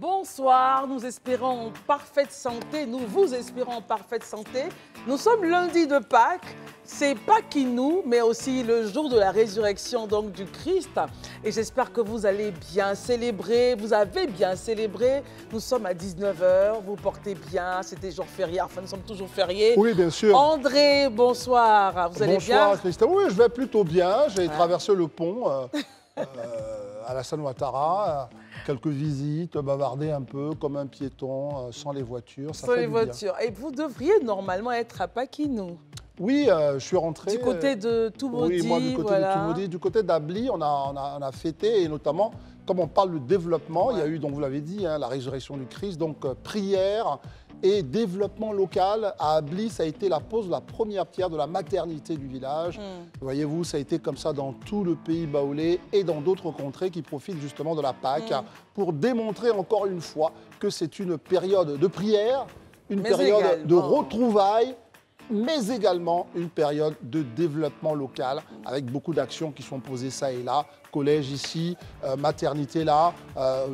Bonsoir, nous espérons en parfaite santé, nous vous espérons en parfaite santé. Nous sommes lundi de Pâques, c'est Pâques nous, mais aussi le jour de la résurrection donc du Christ. Et j'espère que vous allez bien célébrer, vous avez bien célébré. Nous sommes à 19h, vous portez bien, c'était jour férié, enfin nous sommes toujours fériés. Oui, bien sûr. André, bonsoir, vous allez bien Bonsoir, oui, je vais plutôt bien, j'ai ah. traversé le pont. Euh, À la San Ouattara, quelques visites, bavarder un peu comme un piéton, euh, sans les voitures. Ça sans les voitures. Et vous devriez normalement être à Paquinou. Oui, euh, je suis rentré. Du côté de euh, tout Oui, moi, du côté de Toumodi. Du côté d'Abli, on a, fêté, et notamment, comme on parle de développement, il y a eu, donc vous l'avez dit, hein, la résurrection du Christ, donc prière et développement local à Abli, ça a été la pose de la première pierre de la maternité du village. Hmm. Voyez-vous, ça a été comme ça dans tout le pays baoulé et dans d'autres contrées qui profitent justement de la Pâque hmm. pour démontrer encore une fois que c'est une période de prière, une période de retrouvailles mais également une période de développement local hmm. avec beaucoup d'actions qui sont posées ça et là collège ici, euh, maternité là, euh,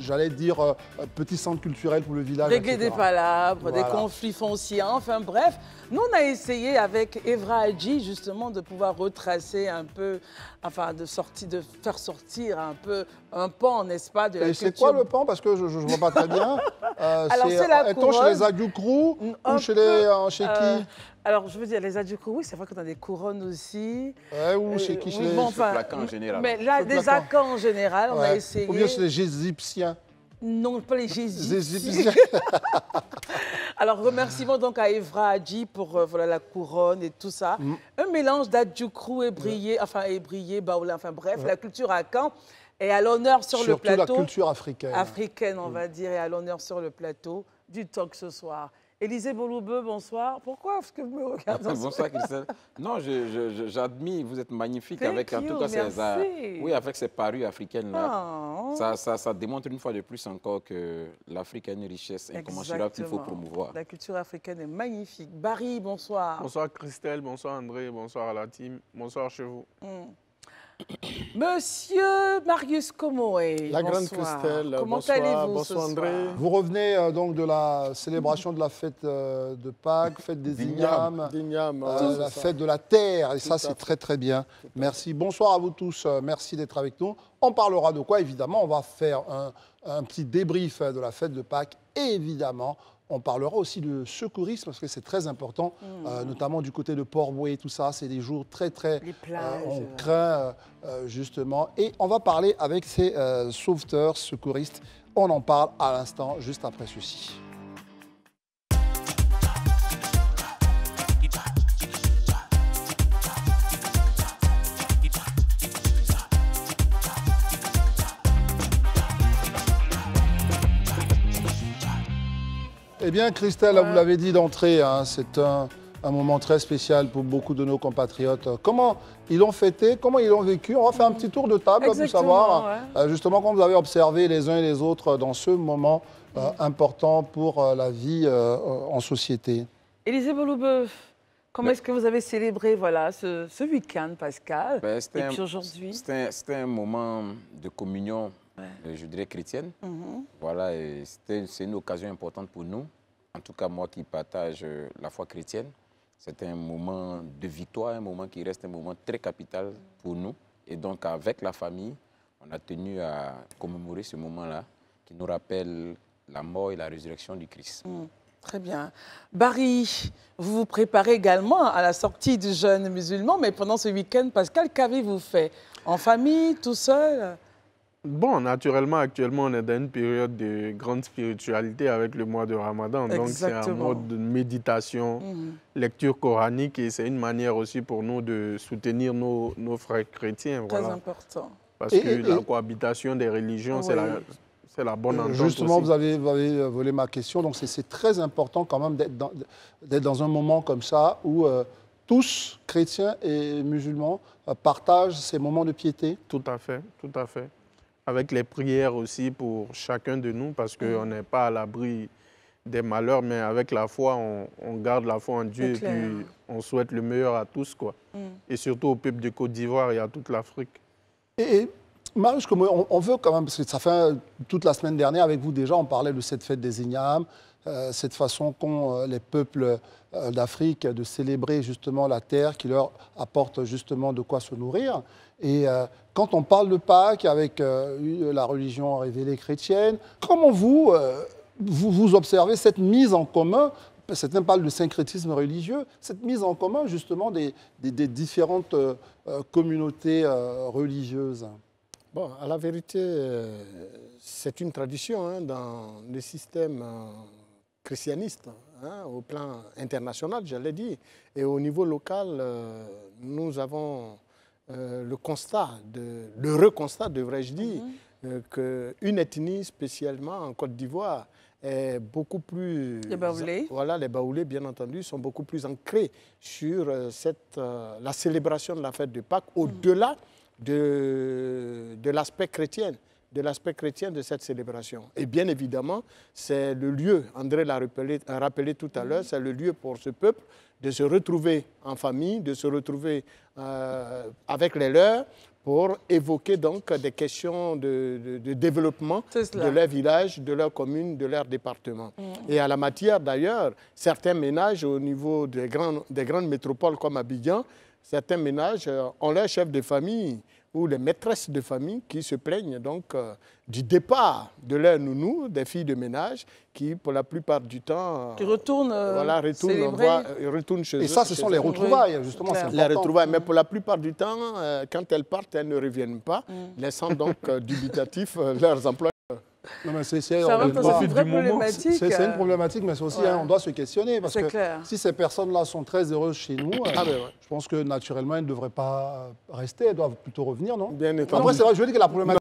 j'allais dire euh, petit centre culturel pour le village. Des des palabres, des conflits fonciers, enfin bref. Nous, on a essayé avec Evra justement de pouvoir retracer un peu, enfin de, sortir, de faire sortir un peu un pan, n'est-ce pas, de la Et c'est quoi le pan Parce que je ne vois pas très bien. Alors c'est la couronne. Est-on chez les Agukrou ou chez, les, chez qui alors, je veux dire, les Adjoukoui, oui, c'est vrai qu'on a des couronnes aussi. Ouais, ou chez euh, qui chez les en général. Mais là, des Akans en général, on a essayé. Ou bien c'est les Égyptiens. Non, pas les Égyptiens. Alors, remerciement donc à Evra Adji pour euh, voilà, la couronne et tout ça. Mm. Un mélange d'Adjoukrou et brillé, enfin, et brillé, baoulé, enfin bref, la culture à Caen est à l'honneur sur le plateau. Surtout la culture africaine. Africaine, on mm. va dire, est à l'honneur sur le plateau du talk ce soir. Élisée Bouloubeu, bonsoir. Pourquoi est-ce que vous me regardez Bonsoir, Christelle. Non, j'admire, vous êtes magnifique avec, tout ces, oui, avec ces parures africaines-là. Ah. Ça, démontre une fois de plus encore que l'Afrique a une richesse incommensurable qu'il faut promouvoir. La culture africaine est magnifique. Barry, bonsoir. Bonsoir, Christelle. Bonsoir, André. Bonsoir à la team. Bonsoir chez vous. Hmm. Monsieur Marius Comoé, La grande bonsoir. Comment allez vous André. Vous revenez euh, donc de la célébration de la fête euh, de Pâques, fête des ignames, euh, la fête de la terre, et ça c'est très très bien. Merci, bonsoir à vous tous, merci d'être avec nous. On parlera de quoi évidemment, on va faire un, petit débrief de la fête de Pâques, évidemment on parlera aussi de secourisme parce que c'est très important, mmh. euh, notamment du côté de Port-Boué, tout ça. C'est des jours très, très. Euh, on euh. craint, justement. Et on va parler avec ces sauveteurs, secouristes. On en parle à l'instant, juste après ceci. Eh bien, Christelle, vous l'avez dit d'entrée, hein, c'est un, moment très spécial pour beaucoup de nos compatriotes. Comment ils l'ont fêté Comment ils l'ont vécu On va faire un petit tour de table pour savoir euh, justement comment vous avez observé les uns et les autres euh, dans ce moment euh, important pour la vie en société. Élisée Bouloubeuf, Comment est-ce que vous avez célébré voilà, ce, week-end, Pascal, ben, et puis aujourd'hui C'était un, moment de communion euh, je dirais, chrétienne. Mhm. Voilà, c'est une occasion importante pour nous. En tout cas, moi qui partage euh, la foi chrétienne, c'est un moment de victoire, un moment qui reste un moment très capital pour nous. Et donc, avec la famille, on a tenu à commémorer ce moment-là qui nous rappelle la mort et la résurrection du Christ. Mhm. très bien. Barry, vous vous préparez également à la sortie du jeune musulman, mais pendant ce week-end, Pascal, qu'avez-vous fait En famille, tout seul Bon, naturellement, actuellement, on est dans une période de grande spiritualité avec le mois de Ramadan. Donc, c'est un mode de méditation, mhm. lecture coranique et c'est une manière aussi pour nous de soutenir nos, frères chrétiens. Très important. Parce que la cohabitation des religions, c'est la, bonne entente Justement, aussi. Vous, avez, vous avez euh, volé ma question. Donc, c'est très important quand même d'être dans, dans, un moment comme ça où euh, tous, chrétiens et musulmans, euh, partagent ces moments de piété. Tout à fait, tout à fait avec les prières aussi pour chacun de nous, parce qu'on mhm. n'est pas à l'abri des malheurs, mais avec la foi, on, garde la foi en Dieu et puis on souhaite le meilleur à tous, quoi. Mm. Et surtout au peuple de Côte d'Ivoire et à toute l'Afrique. Et, Marius, on, veut quand même, parce que ça fait toute la semaine dernière avec vous déjà, on parlait de cette fête des ignames, euh, cette façon qu'ont euh, les peuples euh, d'Afrique de célébrer justement la terre qui leur apporte justement de quoi se nourrir. Et quand on parle de Pâques avec la religion révélée chrétienne, comment vous, vous, observez cette mise en commun même parlent de syncrétisme religieux, cette mise en commun justement des, différentes communautés religieuses Bon, à la vérité, c'est une tradition hein, dans les systèmes christianiste hein, au plan international, j'allais dire. Et au niveau local, euh, nous avons euh, le constat, de, le reconstat, devrais-je dire, mhm. euh, que une qu'une ethnie, spécialement en Côte d'Ivoire, est beaucoup plus... Les Baoulés. Voilà, les Baoulés, bien entendu, sont beaucoup plus ancrés sur cette, la célébration de la fête de Pâques, mhm. au-delà de, de l'aspect chrétien de l'aspect chrétien de cette célébration. Et bien évidemment, c'est le lieu, André l'a rappelé, rappelé, tout à l'heure, c'est le lieu pour ce peuple de se retrouver en famille, de se retrouver euh, avec les leurs pour évoquer donc des questions de, développement de leur village, de leur commune, de leur département. Mm. Et à la matière d'ailleurs, certains ménages au niveau des, grandes des grandes métropoles comme Abidjan, certains ménages euh, ont leur chef de famille ou les maîtresses de famille qui se plaignent donc euh, du départ de leurs nounous, des filles de ménage, qui pour la plupart du temps... Euh, qui retournent euh, voilà, retournent, chez eux. Et ça, ce sont les retrouvailles, justement. Les retrouvailles, mais pour la plupart du temps, quand elles partent, elles ne reviennent pas, mm. laissant donc dubitatifs leurs emplois c'est une euh. problématique. mais aussi, hein, on doit se questionner. Parce que si ces personnes-là sont très heureuses chez nous, euh, ah, ben je pense que naturellement, elles ne devraient pas rester, elles doivent plutôt revenir, non Après, je veux dire que la problématique.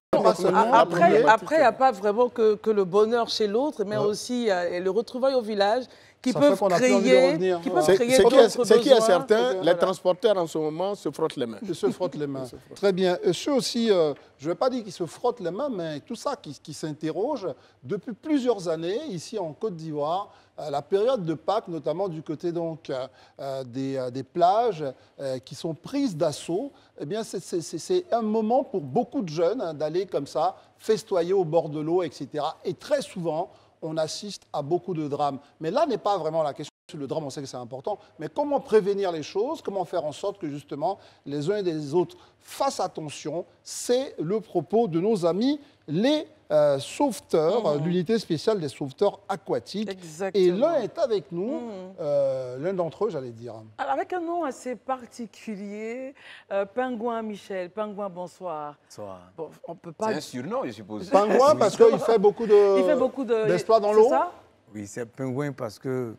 après, il n'y a pas vraiment que, le bonheur chez l'autre, mais aussi le retrouvail au village qui peuvent créer, qui C'est qui est certain, les transporteurs en ce moment se frottent les mains. Ils se frottent les mains. Très bien. Et ceux aussi, euh, je ne vais pas dire qu'ils se frottent les mains, mais tout ça qui, qui s'interroge depuis plusieurs années ici en Côte d'Ivoire, euh, la période de Pâques, notamment du côté donc, euh, des, des, plages qui sont prises d'assaut, eh bien c'est un moment pour beaucoup de jeunes hein, d'aller comme ça festoyer au bord de l'eau, etc. Et très souvent, on assiste à beaucoup de drames. Mais là n'est pas vraiment la question le drame, on sait que c'est important, mais comment prévenir les choses, comment faire en sorte que justement les uns et les autres fassent attention, c'est le propos de nos amis les euh, sauveteurs, mm-hmm. l'unité spéciale des sauveteurs aquatiques. Et l'un est avec nous, mm. euh, l'un d'entre eux, j'allais dire. avec un nom assez particulier, euh, Pingouin Michel. Pingouin, bonsoir. Bonsoir. on peut pas... C'est un surnom, je suppose. Pingouin, parce qu'il fait beaucoup de... beaucoup de... dans l'eau. Oui, c'est Pingouin parce que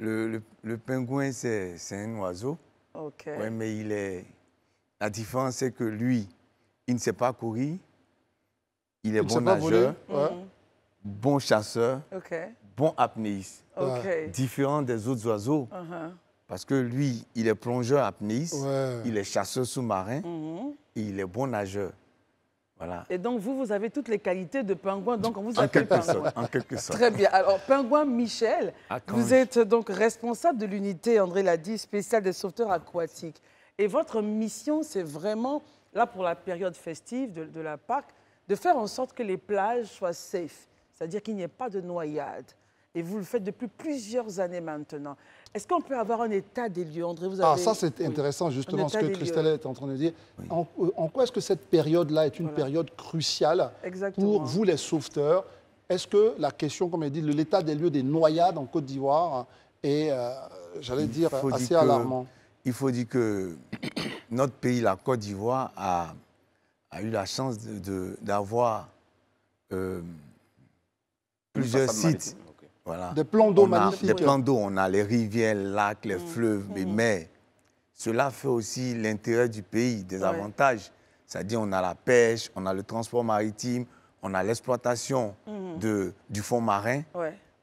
le, pingouin, c'est un oiseau. OK. mais il est. La différence, c'est que lui, il ne sait pas courir. Il est bon nageur. Bon chasseur. Bon apnéiste. Différent des autres oiseaux. Uh-huh. Parce que lui, il est plongeur apnéiste. Il est chasseur sous-marin. Et mm-hmm. il est bon nageur. Et donc, vous, vous avez toutes les qualités de pingouin, donc on vous en en quelque sorte. Très bien. Alors, pingouin Michel, ah, vous êtes donc responsable de l'unité, André l'a dit, spéciale des sauveteurs aquatiques. Et votre mission, c'est vraiment, là, pour la période festive de, la Pâque, de faire en sorte que les plages soient safe, c'est-à-dire qu'il n'y ait pas de noyade. Et vous le faites depuis plusieurs années maintenant. Est-ce qu'on peut avoir un état des lieux, André vous Ah, ça, c'est intéressant, justement, ce que Christelle est en train de dire. Euh, en, quoi est-ce que cette période-là est une période cruciale pour vous, les sauveteurs Est-ce que la question, comme elle dit, de l'état des lieux des noyades en Côte d'Ivoire est, euh, j'allais dire, assez alarmant Il faut dire que notre pays, la Côte d'Ivoire, a, a, eu la chance d'avoir euh, plusieurs sites des plans d'eau magnifiques. Des plans d'eau, on a les rivières, les lacs, mm. les fleuves, les mm. mers. Cela fait aussi l'intérêt du pays, des avantages. C'est-à-dire on a la pêche, on a le transport maritime, on a l'exploitation mm. du fond marin.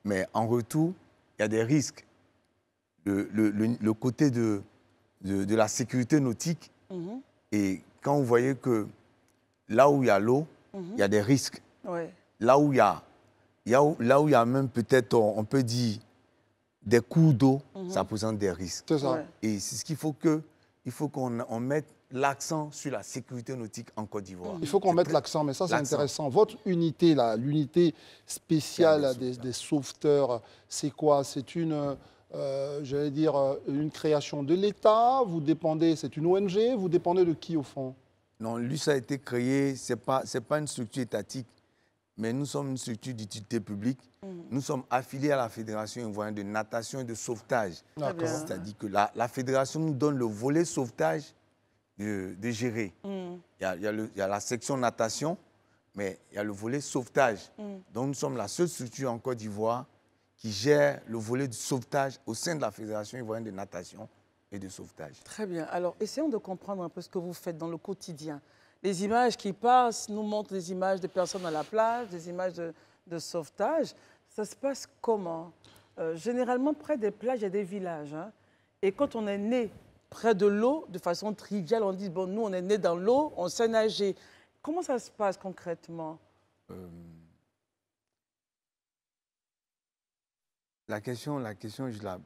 Mais en retour, il y a des risques. Le, côté de, de, la sécurité nautique, mm-hmm. et quand vous voyez que là où il y a l'eau, mm-hmm. il y a des risques. Là où il y a là où il y a même peut-être, on, peut dire, des coups d'eau, mhm. ça présente des risques. ça. Et c'est ce qu'il faut que, il faut qu'on mette l'accent sur la sécurité nautique en Côte d'Ivoire. Il faut qu'on mette l'accent, mais ça c'est intéressant. Votre unité, l'unité spéciale des, sauveteurs, c'est quoi C'est une, euh, j'allais dire, euh, une création de l'État Vous dépendez, c'est une ONG Vous dépendez de qui au fond Non, lui ça a été créé, c'est n'est pas une structure étatique, mais nous sommes une structure d'utilité publique. Mm. Nous sommes affiliés à la Fédération ivoirienne de natation et de sauvetage. C'est-à-dire que la, fédération nous donne le volet sauvetage de, gérer. Mm. Il y, a la section natation, mais il y a le volet sauvetage. Mm. Donc nous sommes la seule structure en Côte d'Ivoire qui gère le volet de sauvetage au sein de la Fédération ivoirienne de natation et de sauvetage. Très bien. Alors, essayons de comprendre un peu ce que vous faites dans le quotidien les images qui passent nous montrent des images de personnes à la plage, des images de, sauvetage. Ça se passe comment euh, Généralement, près des plages, il y a des villages. Hein. Et quand on est né près de l'eau, de façon triviale, on dit, bon, nous, on est né dans l'eau, on sait nager. Comment ça se passe concrètement euh, La question, la question, je la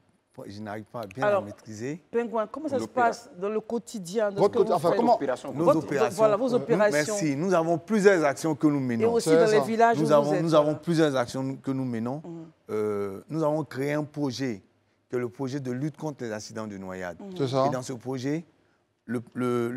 je n'arrive pas à bien Alors, à maîtriser. Pingouin, comment ça se passe dans le quotidien de Votre, ce Nos opérations. Voilà, vos euh, opérations. merci. Nous avons plusieurs actions que nous menons. Et aussi dans les villages nous avons, Nous avons plusieurs actions que nous menons. Mmh. Euh, nous avons créé un projet, qui est le projet de lutte contre les accidents de noyade. Mmh. C'est ça. Et dans ce projet, le,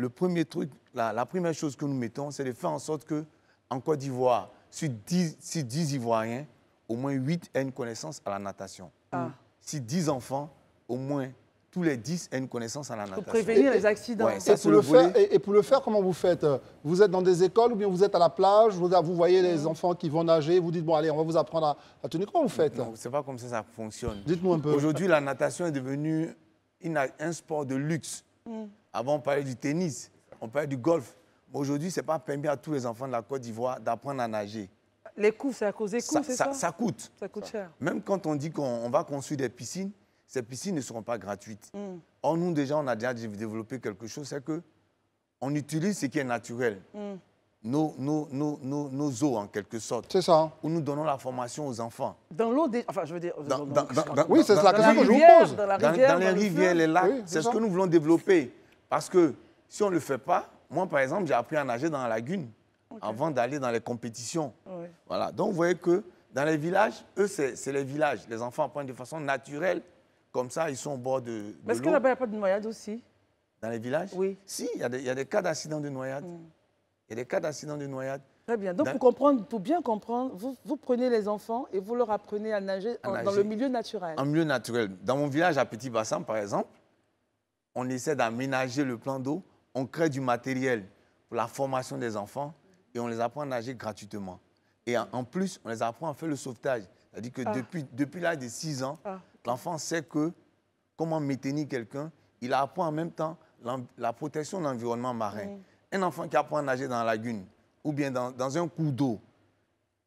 premier truc, la, première chose que nous mettons, c'est de faire en sorte que, en Côte d'Ivoire, sur 10, sur Ivoiriens, au moins 8 aient une connaissance à la natation. Ah si 10 enfants, au moins tous les 10 aient une connaissance en la natation. Pour prévenir les accidents. et, pour le faire, et, pour le faire, comment vous faites Vous êtes dans des écoles ou bien vous êtes à la plage, vous, vous voyez les enfants qui vont nager, vous dites, bon, allez, on va vous apprendre à, tenir. Comment vous faites Non, c'est pas comme ça ça fonctionne. dites moi un peu. Aujourd'hui, la natation est devenue un sport de luxe. Mm. Avant, on parlait du tennis, on parlait du golf. Aujourd'hui, ce n'est pas permis à tous les enfants de la Côte d'Ivoire d'apprendre à nager. Les coûts, c'est à cause des coûts, c'est ça, ça, coûte. Ça coûte cher. Même quand on dit qu'on va construire des piscines, ces piscines ne seront pas gratuites. Hmm. Or, nous, déjà, on a déjà développé quelque chose, c'est que on utilise ce qui est naturel. Hmm. Nos, eaux, en quelque sorte. C'est ça. Où nous donnons la formation aux enfants. Dans l'eau, des... enfin, je veux dire... oui, c'est la question que je vous pose. Dans, la rivière, les rivières, les lacs, c'est ce que nous voulons développer. Parce que si on ne le fait pas, moi, par exemple, j'ai appris à nager dans la lagune avant d'aller dans les compétitions. Voilà. Donc, vous voyez que dans les villages, eux, c'est les villages. Les enfants apprennent de façon naturelle. Comme ça, ils sont au bord de, de Mais est que là-bas, il n'y a pas de noyade aussi Dans les villages Oui. Si, il y, a des cas d'accidents de noyade. Il y a des cas d'accidents de noyade. Hmm. Très bien. Donc, pour, comprendre, bien comprendre, vous, prenez les enfants et vous leur apprenez à nager, dans le milieu naturel. En milieu naturel. Dans mon village à Petit Bassin, par exemple, on essaie d'aménager le plan d'eau. On crée du matériel pour la formation des enfants et on les apprend à nager gratuitement. Et en plus, on les apprend à faire le sauvetage. C'est-à-dire que ah. depuis, depuis l'âge de 6 ans, ah, l'enfant sait que comment maintenir quelqu'un. Il apprend en même temps la protection de l'environnement marin. Un enfant qui apprend à nager dans la lagune ou bien dans, dans un cours d'eau,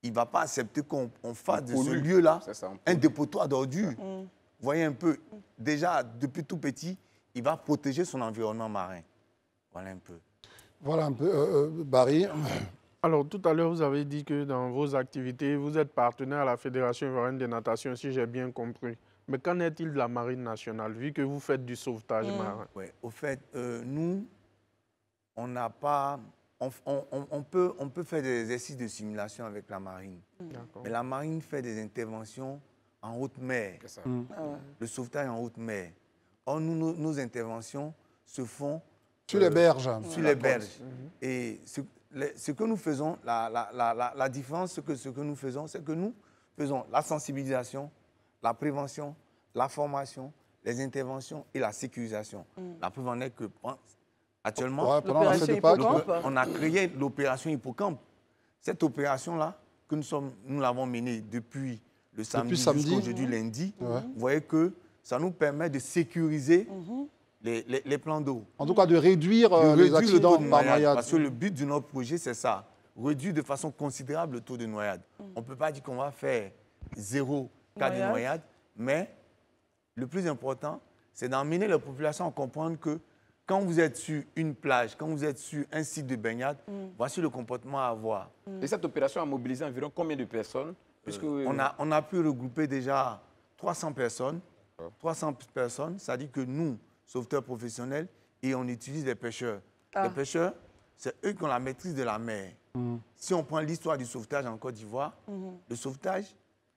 il ne va pas accepter qu'on fasse de ce lieu-là un dépotoir d'ordures. Mm. Vous Voyez un peu, déjà depuis tout petit, il va protéger son environnement marin. Voilà un peu. Voilà un peu, euh, euh, Barry. Alors, tout à l'heure, vous avez dit que dans vos activités, vous êtes partenaire à la Fédération ivoirienne de natation, si j'ai bien compris. Mais qu'en est-il de la Marine nationale, vu que vous faites du sauvetage mm. marin Oui, au fait, euh, nous, on n'a pas. On, peut, on peut faire des exercices de simulation avec la Marine. Mm. Mais la Marine fait des interventions en haute mer. Ça. Mm. Le sauvetage en haute mer. Or, nous, nos, interventions se font. Sur les euh, berges. Sur les berges. Mm-hmm. Et ce que nous faisons, la, différence, ce que, ce que nous faisons, c'est que nous faisons la sensibilisation, la prévention, la formation, les interventions et la sécurisation. Mm. La preuve en est que actuellement, on a créé l'opération Hippocampe. Cette opération-là, que nous, sommes, nous l'avons menée depuis le samedi, samedi. jeudi lundi, vous voyez que ça nous permet de sécuriser mm-hmm les, les, plans d'eau. En tout cas, de réduire, euh, les accidents de noyade, Parce que le but de notre projet, c'est ça. Réduire de façon considérable le taux de noyade. Mm. On ne peut pas dire qu'on va faire zéro cas de noyade, mais le plus important, c'est d'emmener la population à comprendre que quand vous êtes sur une plage, quand vous êtes sur un site de baignade, mm. voici le comportement à avoir. Mm. Et cette opération a mobilisé environ combien de personnes euh, Puisque... Euh, on, a, on a pu regrouper déjà 300 personnes. 300 ah. personnes, ça dit que nous, sauveteurs professionnels, et on utilise des pêcheurs. Ah. Les pêcheurs, c'est eux qui ont la maîtrise de la mer. Mm. Si on prend l'histoire du sauvetage en Côte d'Ivoire, mm-hmm. le sauvetage,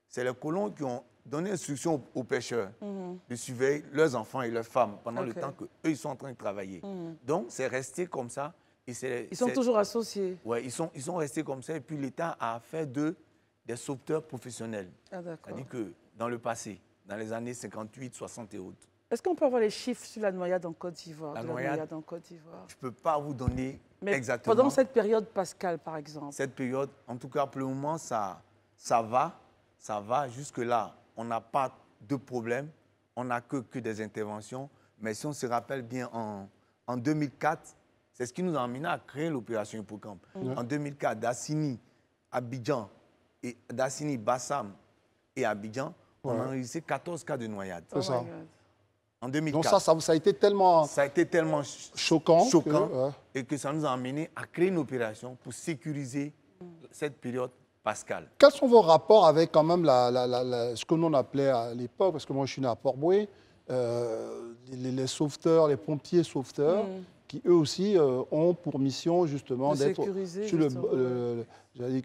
c'est les colons qui ont donné instruction aux, pêcheurs mm-hmm. de surveiller leurs enfants et leurs femmes pendant le temps qu'eux, ils sont en train de travailler. Mm-hmm. Donc, c'est resté comme ça. ils sont toujours associés. Oui, ils sont, ils sont restés comme ça. Et puis, l'État a fait d'eux des sauveteurs professionnels. Ah, C'est-à-dire que dans le passé, dans les années 58, 60 et autres, est-ce qu'on peut avoir les chiffres sur la noyade en Côte d'Ivoire Je ne peux pas vous donner exactement. Pendant cette période Pascal, par exemple. Cette période, en tout cas, pour le moment, ça, ça va. Ça va jusque-là. On n'a pas de problème. On n'a que, que des interventions. Mais si on se rappelle bien, en, 2004, c'est ce qui nous a amené à créer l'opération Hippocampe. Mm. En 2004, Dassini, Abidjan, et Dassini, Bassam et Abidjan, on a enregistré 14 cas de noyade. Oh en Donc ça, ça, ça, a été tellement, ça a été tellement choquant, et que ça nous a amené à créer une opération pour sécuriser cette période pascale. Quels sont vos rapports avec quand même la, ce que l'on appelait à l'époque, parce que moi je suis né à Port-Boué, euh, les, sauveteurs, les pompiers sauveteurs, mm. qui eux aussi euh, ont pour mission justement d'être le,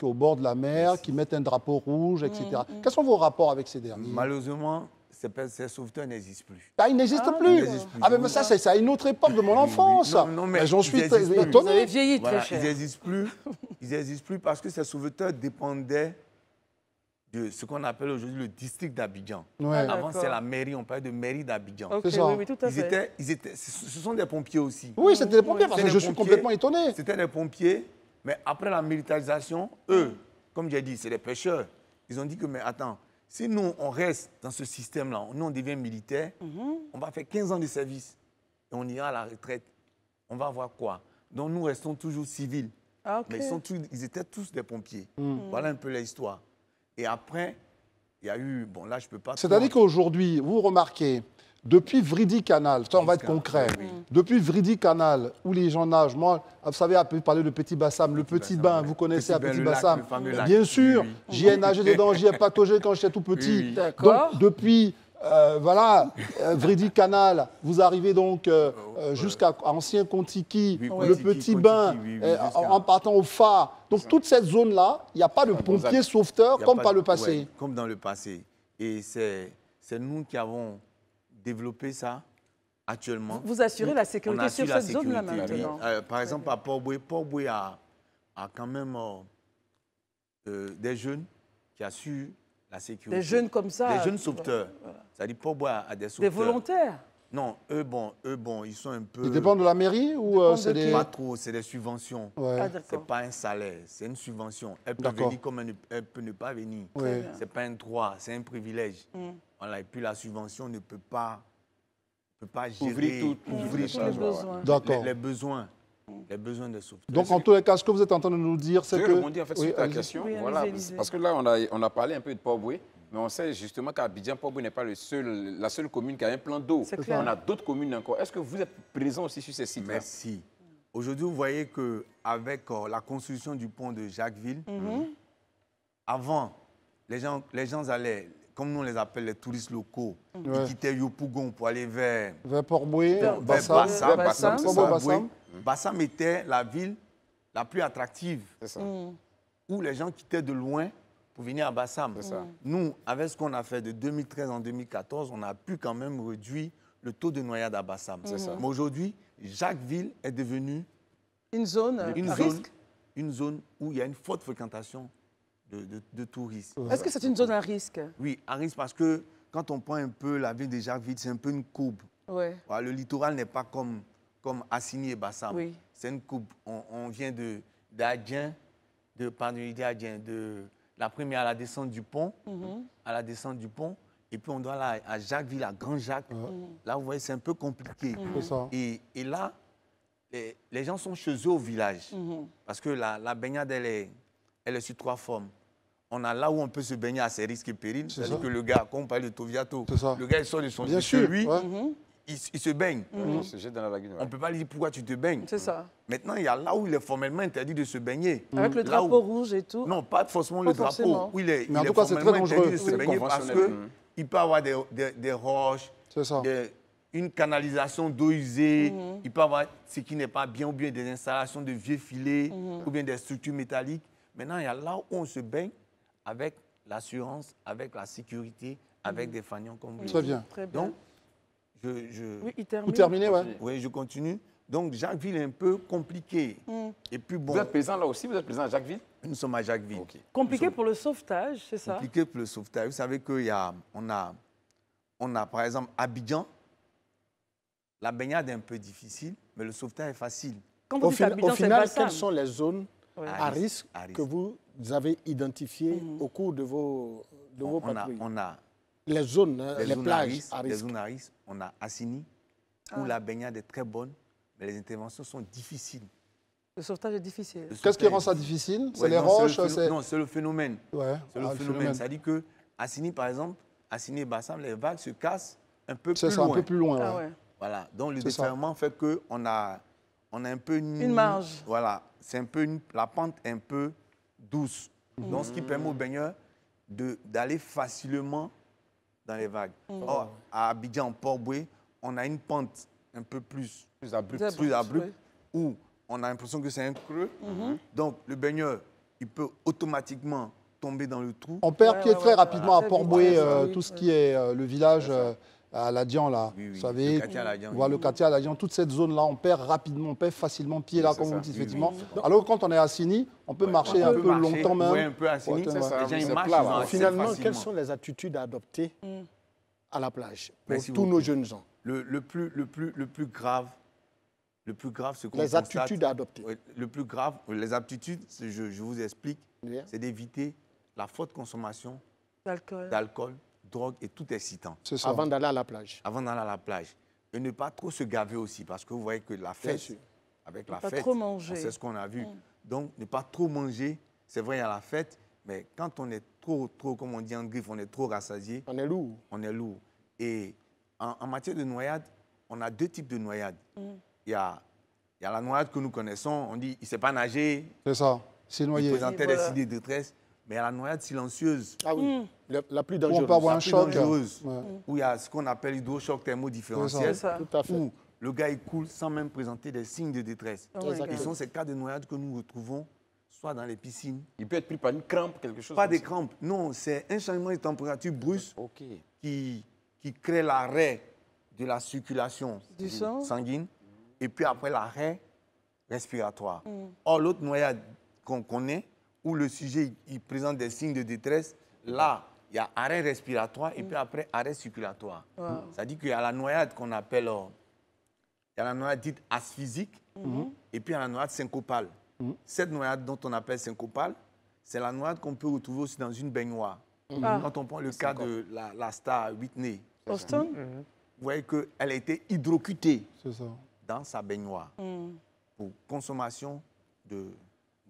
au bord de la mer, qui mettent un drapeau rouge, etc. Mm, mm. Quels sont vos rapports avec ces derniers Malheureusement, ces sauveteurs n'existent plus. Bah, ah, ils n'existent plus. Ah, mais, ça, c'est une autre époque de mon enfance. mais, bah, j'en suis étonné. Ils n'existent plus. Ils n'existent plus parce que ces sauveteurs dépendaient de ce qu'on appelle aujourd'hui le district d'Abidjan. Avant, ah, c'est la mairie, on parlait de mairie d'Abidjan. Ils étaient, ils étaient, ce sont des pompiers aussi. Oui, c'était des pompiers, parce que je suis complètement étonné. C'était des pompiers, mais après la militarisation, eux, comme j'ai dit, c'est des pêcheurs. Ils ont dit que, mais attends, si nous, on reste dans ce système-là, nous, on devient militaire, mhm. on va faire 15 ans de service et on ira à la retraite. On va avoir quoi Donc, nous restons toujours civils. Ah, Mais ils, étaient tous des pompiers. Mhm. Voilà un peu l'histoire. Et après, il y a eu. Bon, là, je ne peux pas. C'est-à-dire qu'aujourd'hui, vous remarquez depuis Vridi Canal, ça on va être concret, depuis Vridi Canal, où les gens nagent, moi, vous savez, à parler de Petit Bassam, le Petit, Bain, vous connaissez à Petit Bassam. Bien sûr, j'y ai nagé dedans, j'y ai pataugé quand j'étais tout petit. Donc, depuis euh, voilà, euh, Vridi Canal, vous arrivez donc euh, oh, jusqu'à Ancien Contiki, le Petit Bain, en partant au phare. Donc toute cette zone-là, il n'y a pas de pompiers sauveteurs comme par le passé. comme dans le passé. Et c'est nous qui avons développer ça actuellement. Vous assurez la sécurité sur cette zone là maintenant. Euh, par exemple, à Port-Boué, Port-Boué a, quand même euh, euh, des jeunes qui assurent la sécurité. Des jeunes comme ça. Des jeunes sauveteurs. Ça dit Port-Boué a des sauveteurs. Des volontaires. Non, eux, bon, eux, bon, ils sont un peu... Ils dépendent de la mairie ou c'est des... Pas trop, c'est des subventions. Ce n'est ah, c'est pas un salaire, c'est une subvention. Elle peut venir comme elle, peut ne pas venir. Ce C'est pas un droit, c'est un privilège. Mm et puis la subvention ne peut pas, peut pas gérer, les, besoins. Les, besoins. de sauvetage. Donc, en tous les cas, ce que vous êtes en train de nous dire, c'est que... Je en fait sur ta question. parce que là, on a, parlé un peu de Pauboué, Mais on sait justement qu'Abidjan Pobou n'est pas le seul, la seule commune qui a un plan d'eau. On a d'autres communes encore. Est-ce que vous êtes présent aussi sur ces sites Merci. Aujourd'hui, vous voyez qu'avec euh, la construction du pont de Jacquesville, mhm. avant, les gens, les gens allaient, comme nous on les appelle les touristes locaux, mm. Ils quittaient Yopougon pour aller vers... Vers Port-Boué, Bassam. Bassam, était la ville la plus attractive. Mm. Où les gens quittaient de loin pour venir à Bassam. Mm. Nous, avec ce qu'on a fait de 2013 en 2014, on a pu quand même réduire le taux de noyade à Bassam. Mais aujourd'hui, ville est devenue... Une zone, euh, une risque. une zone où il y a une forte fréquentation de, touristes. Est-ce que c'est une zone à risque Oui, à risque parce que quand on prend un peu la ville Jacques-Ville, c'est un peu une courbe. le littoral n'est pas comme, comme Assini et Bassam. Oui. C'est une courbe. On, vient d'Adjien, de, de, de la première à la descente du pont, mhm. à la descente du pont, et puis on doit aller à Jacquesville, à Grand Jacques. Là, vous voyez, c'est un peu compliqué. Mhm. C'est ça. et, là, les, gens sont chez eux au village, mhm. parce que la, baignade, elle est, elle est sur trois formes on a là où on peut se baigner à ses risques et périls. C'est-à-dire que le gars, quand on parle de Toviato, le gars, il sort de son lit, lui, il, se baigne. Mm-hmm. Mm-hmm. On ne peut pas lui dire pourquoi tu te baignes. C'est ça. Maintenant, il y a là où il est formellement interdit de se baigner. Mm-hmm. Avec le drapeau rouge et tout Non, pas forcément le drapeau. il est, Mais en tout cas, c'est très dangereux. de se baigner parce qu'il peut avoir des, des, roches, une canalisation d'eau usée, il peut avoir ce qui n'est pas bien, ou bien des installations de vieux filets, ou bien des structures métalliques. Maintenant, il y a là où on se baigne, avec l'assurance, avec la sécurité, avec mm. des fagnons comme vous. Très bien. Donc, je, Vous terminez, ouais. Oui, je continue. Donc, Jacquesville est un peu compliqué. Mm. Et puis bon. Vous êtes présent là aussi Vous êtes présent à Jacquesville Nous sommes à Jacquesville. Compliqué pour le sauvetage, c'est ça Compliqué pour le sauvetage. Vous savez qu'on a, on a, on a, par exemple, Abidjan. La baignade est un peu difficile, mais le sauvetage est facile. au, final, quelles sont les zones à risque que vous vous avez identifié mhm. au cours de vos, de vos patrouilles on a, les zones, hein, les, plages à risque, Les zones à risque, on a Assini, où ah. la baignade est très bonne, mais les interventions sont difficiles. Le sauvetage est difficile. Qu'est-ce qui rend ça difficile C'est les roches Non, c'est le phénomène. Ouais. C'est le, ah, phénomène. ça dit que Assini, par exemple, Assini et Bassam, les vagues se cassent un peu plus ça, loin. un peu plus loin. Ah voilà. Donc le déferlement fait qu'on a, on a un peu... Une, marge. Voilà. C'est un peu... la pente un peu douce. Donc, ce qui mm. permet aux baigneurs d'aller facilement dans les vagues. Mm. Or, à Abidjan, Port-Boué, on a une pente un peu plus, plus abrupte, ou on a l'impression que c'est un creux. Mm-hmm. Donc, le baigneur, il peut automatiquement tomber dans le trou. On perd pied très rapidement à Port-Boué, euh, tout ce qui est euh, le village à Ladian, là, vous savez, le quartier à le quartier à Ladian, toute cette zone-là, on perd rapidement, on perd facilement pied là, comme effectivement. Alors quand on est à Sini, on peut marcher un peu longtemps même. Oui, un peu à Finalement, quelles sont les attitudes à adopter mm. à la plage pour tous nos jeunes gens le, plus, le, plus, le plus grave, le plus grave, ce qu'on Les attitudes à adopter. Le plus grave, les aptitudes, je, vous explique, c'est d'éviter la forte consommation d'alcool drogue et tout excitant. Ça. Avant d'aller à la plage. Avant d'aller à la plage. Et ne pas trop se gaver aussi, parce que vous voyez que la fête, avec la fête, c'est ce qu'on a vu. Mm. Donc, ne pas trop manger, c'est vrai, il y a la fête, mais quand on est trop, trop, comme on dit en griffe, on est trop rassasié. On est lourd. On est lourd. Et en, matière de noyade, on a deux types de noyades. Mm. Il y, a, y a la noyade que nous connaissons, on dit, il ne sait pas nager. C'est ça, c'est noyé. Il présentait des de détresse mais la noyade silencieuse. Ah mm. la, plus dangereuse. Où un choc. il y a ce qu'on appelle hydrochoc thermodifférentiel. Ça. Tout à fait. Où le gars il coule sans même présenter des signes de détresse. Oh et Ce sont ces cas de noyade que nous retrouvons soit dans les piscines. Il peut être pris par une crampe, quelque chose Pas des crampes, non, c'est un changement de température brusque qui, qui crée l'arrêt de la circulation sanguine et puis après l'arrêt respiratoire. Mm. Or, l'autre noyade qu'on connaît, où le sujet il présente des signes de détresse, là, il y a arrêt respiratoire et puis après arrêt circulatoire. Ça cest à qu'il y a la noyade qu'on appelle, euh, il y a la noyade dite asphysique mhm. et puis il y a la noyade syncopale. Mhm. Cette noyade dont on appelle syncopale, c'est la noyade qu'on peut retrouver aussi dans une baignoire. Mhm. Ah. Quand on prend le cas de la, star Whitney vous voyez qu'elle a été hydrocutée dans sa baignoire pour consommation de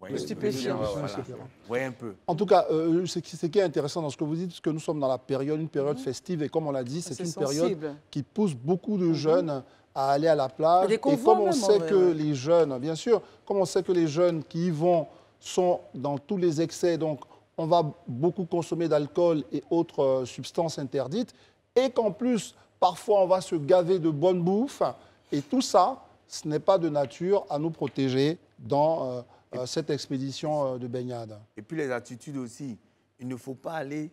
oui, un peu. En tout cas, euh, euh, ce, qui, est intéressant dans ce que vous dites, c'est que nous sommes dans la période, une période mhm. festive, et comme on l'a dit, c'est une période qui pousse beaucoup de mhm. jeunes à aller à la plage. Et comme on sait que les jeunes, bien sûr, comme on sait que les jeunes qui y vont sont dans tous les excès, donc on va beaucoup consommer d'alcool et autres euh, substances interdites, et qu'en plus, parfois, on va se gaver de bonne bouffe, et tout ça, ce n'est pas de nature à nous protéger dans... Euh, cette expédition euh, de baignade. Et puis les attitudes aussi. Il ne faut pas aller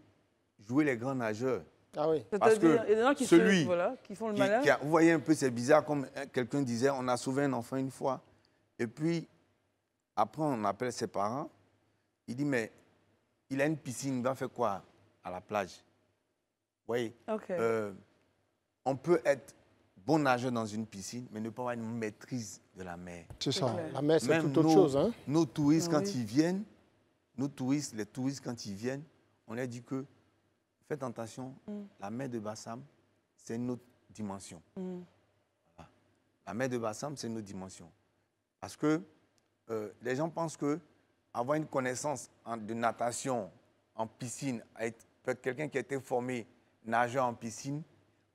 jouer les grands nageurs. Ah oui. Parce que qui celui qui le vous voyez un peu, c'est bizarre, comme hein, quelqu'un disait, on a sauvé un enfant une fois. Et puis, après, on appelle ses parents. Il dit, mais il a une piscine, il va faire quoi à la plage Vous voyez euh, On peut être bon nageur dans une piscine, mais ne pas avoir une maîtrise de la mer. C'est ça. La mer, c'est tout autre chose. Hein? Nos touristes, quand ils viennent, nos touristes, les touristes, quand ils viennent, on leur dit que, faites attention, mm. la mer de Bassam, c'est notre dimension. Mm. La mer de Bassam, c'est notre dimension. Parce que euh, les gens pensent que avoir une connaissance de natation en piscine, être quelqu'un qui a été formé nageur en piscine,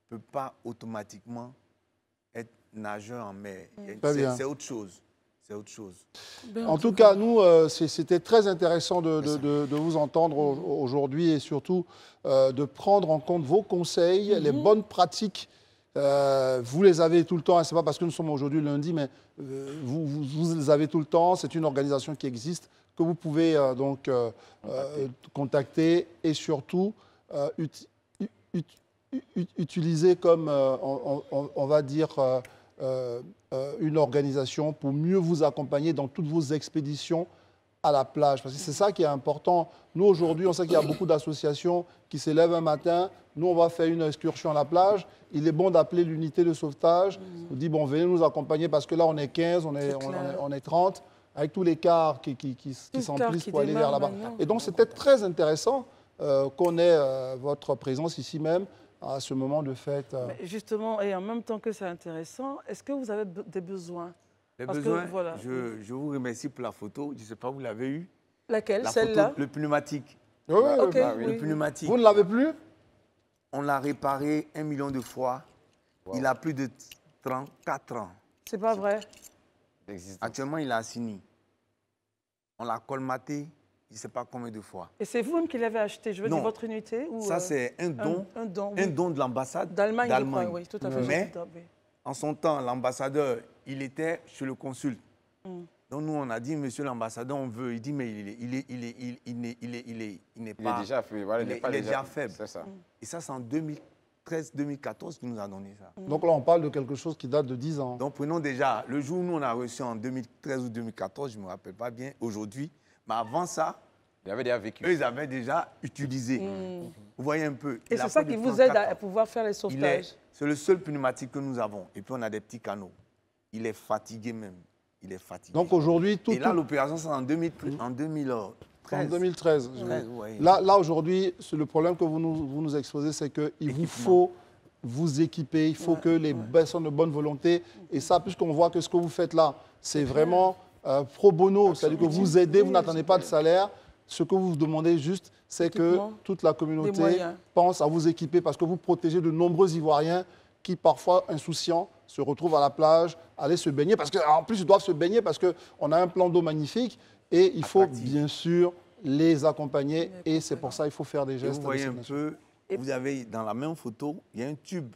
peut pas automatiquement être nageur en mer. Mm. C'est autre chose. C'est autre chose. Ben, en tout cas, nous, euh, c'était très intéressant de, vous entendre aujourd'hui et surtout euh, de prendre en compte vos conseils, mhm. les bonnes pratiques. Euh, vous les avez tout le temps, hein, ce n'est pas parce que nous sommes aujourd'hui lundi, mais vous, les avez tout le temps. C'est une organisation qui existe, que vous pouvez donc contacter. contacter. et surtout utiliser comme, euh, on, va dire, euh, euh, une organisation pour mieux vous accompagner dans toutes vos expéditions à la plage. Parce que c'est ça qui est important. Nous, aujourd'hui, on sait qu'il y a beaucoup d'associations qui s'élèvent un matin. Nous, on va faire une excursion à la plage. Il est bon d'appeler l'unité de sauvetage. Mmh. On dit, bon, venez nous accompagner parce que là, on est 15, on est, 30, avec tous les cars qui, qui, qui, s'emplissent pour aller vers là-bas. Et donc, c'était très intéressant qu'on ait votre présence ici même à ce moment de fête. Euh. Mais justement, et en même temps que c'est intéressant, est-ce que vous avez des besoins Des besoins je, vous remercie pour la photo. Je ne sais pas, vous l'avez eue Laquelle Celle-là Le pneumatique. Oui, okay, bah, oui. Le pneumatique. Vous ne l'avez plus On l'a réparé un million de fois. Il a plus de 34 ans. C'est pas vrai. Actuellement, il a signé. On l'a colmaté je ne sais pas combien de fois. Et c'est vous-même qui l'avez acheté, je veux dire, votre unité ou Ça, euh, c'est un don, un, don, de l'ambassade d'Allemagne. oui, tout à fait. Mais, en son temps, l'ambassadeur, il était chez le consul. Mm. Donc nous, on a dit, monsieur l'ambassadeur, on veut. Il dit, mais il est, il est, il est, il est, il est, il est, il n'est pas. Il est déjà faible. il, déjà, faible. C'est ça. Mm. Et ça, c'est en 2013, 2014 qu'il nous a donné ça. Mm. Donc là, on parle de quelque chose qui date de 10 ans. Donc prenons déjà, le jour où nous, on a reçu en 2013 ou 2014, je ne me rappelle pas bien, aujourd'hui, mais avant ça, ils avaient déjà vécu. Eux, ils avaient déjà utilisé. Mm. Vous voyez un peu. Et c'est ça qui vous aide à pouvoir faire les sauvetages. C'est le seul pneumatique que nous avons. Et puis on a des petits canaux. Il est fatigué même. Il est fatigué. Donc aujourd'hui, tout. Et là, l'opération, c'est en, 2000, mm. en 2013. En 2013. Là, là aujourd'hui, le problème que vous nous, exposez, c'est qu'il vous faut vous équiper, il faut que les personnes de bonne volonté, et ça, puisqu'on voit que ce que vous faites là, c'est vraiment euh, pro bono, c'est-à-dire que vous aidez, vous n'attendez pas de salaire. Ce que vous demandez juste, c'est que toute la communauté pense à vous équiper parce que vous protégez de nombreux Ivoiriens qui, parfois insouciants, se retrouvent à la plage, aller se baigner. Parce en plus, ils doivent se baigner parce qu'on a un plan d'eau magnifique et il faut bien sûr les accompagner. Et c'est pour ça qu'il faut faire des gestes. vous avez dans la même photo, il y a un tube.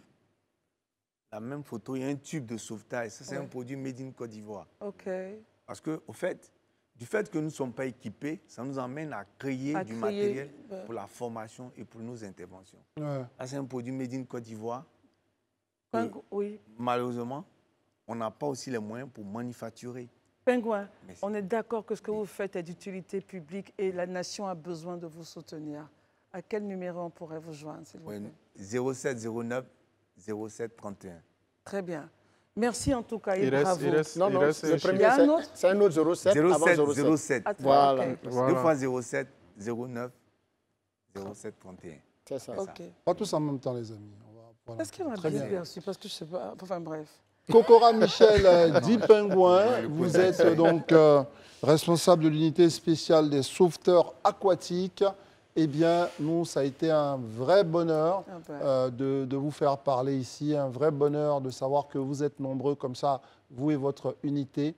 La même photo, il y a un tube de sauvetage. Ça, c'est un produit made in Côte d'Ivoire. OK. Parce que, au fait, du fait que nous ne sommes pas équipés, ça nous amène à créer du matériel pour la formation et pour nos interventions. c'est un produit made in Côte d'Ivoire. Malheureusement, on n'a pas aussi les moyens pour manufacturer. Pingouin, hein, on est d'accord que ce que vous faites est d'utilité publique et la nation a besoin de vous soutenir. À quel numéro on pourrait vous joindre, s'il vous plaît 0709 0731. Très bien. Merci en tout cas il reste, non, non, c'est un autre 07, avant 07. voilà. 2 fois 07, 09, 07, 31. C'est ça. Pas tous en même temps, les amis. Est-ce qu'il y en a Très bien Parce que je sais pas. Enfin, bref. Kokora Michel, euh, dit Pingouin, vous êtes euh, donc euh, responsable de l'unité spéciale des sauveteurs aquatiques. Eh bien, nous, ça a été un vrai bonheur ah bah. euh, de, vous faire parler ici, un vrai bonheur de savoir que vous êtes nombreux comme ça, vous et votre unité,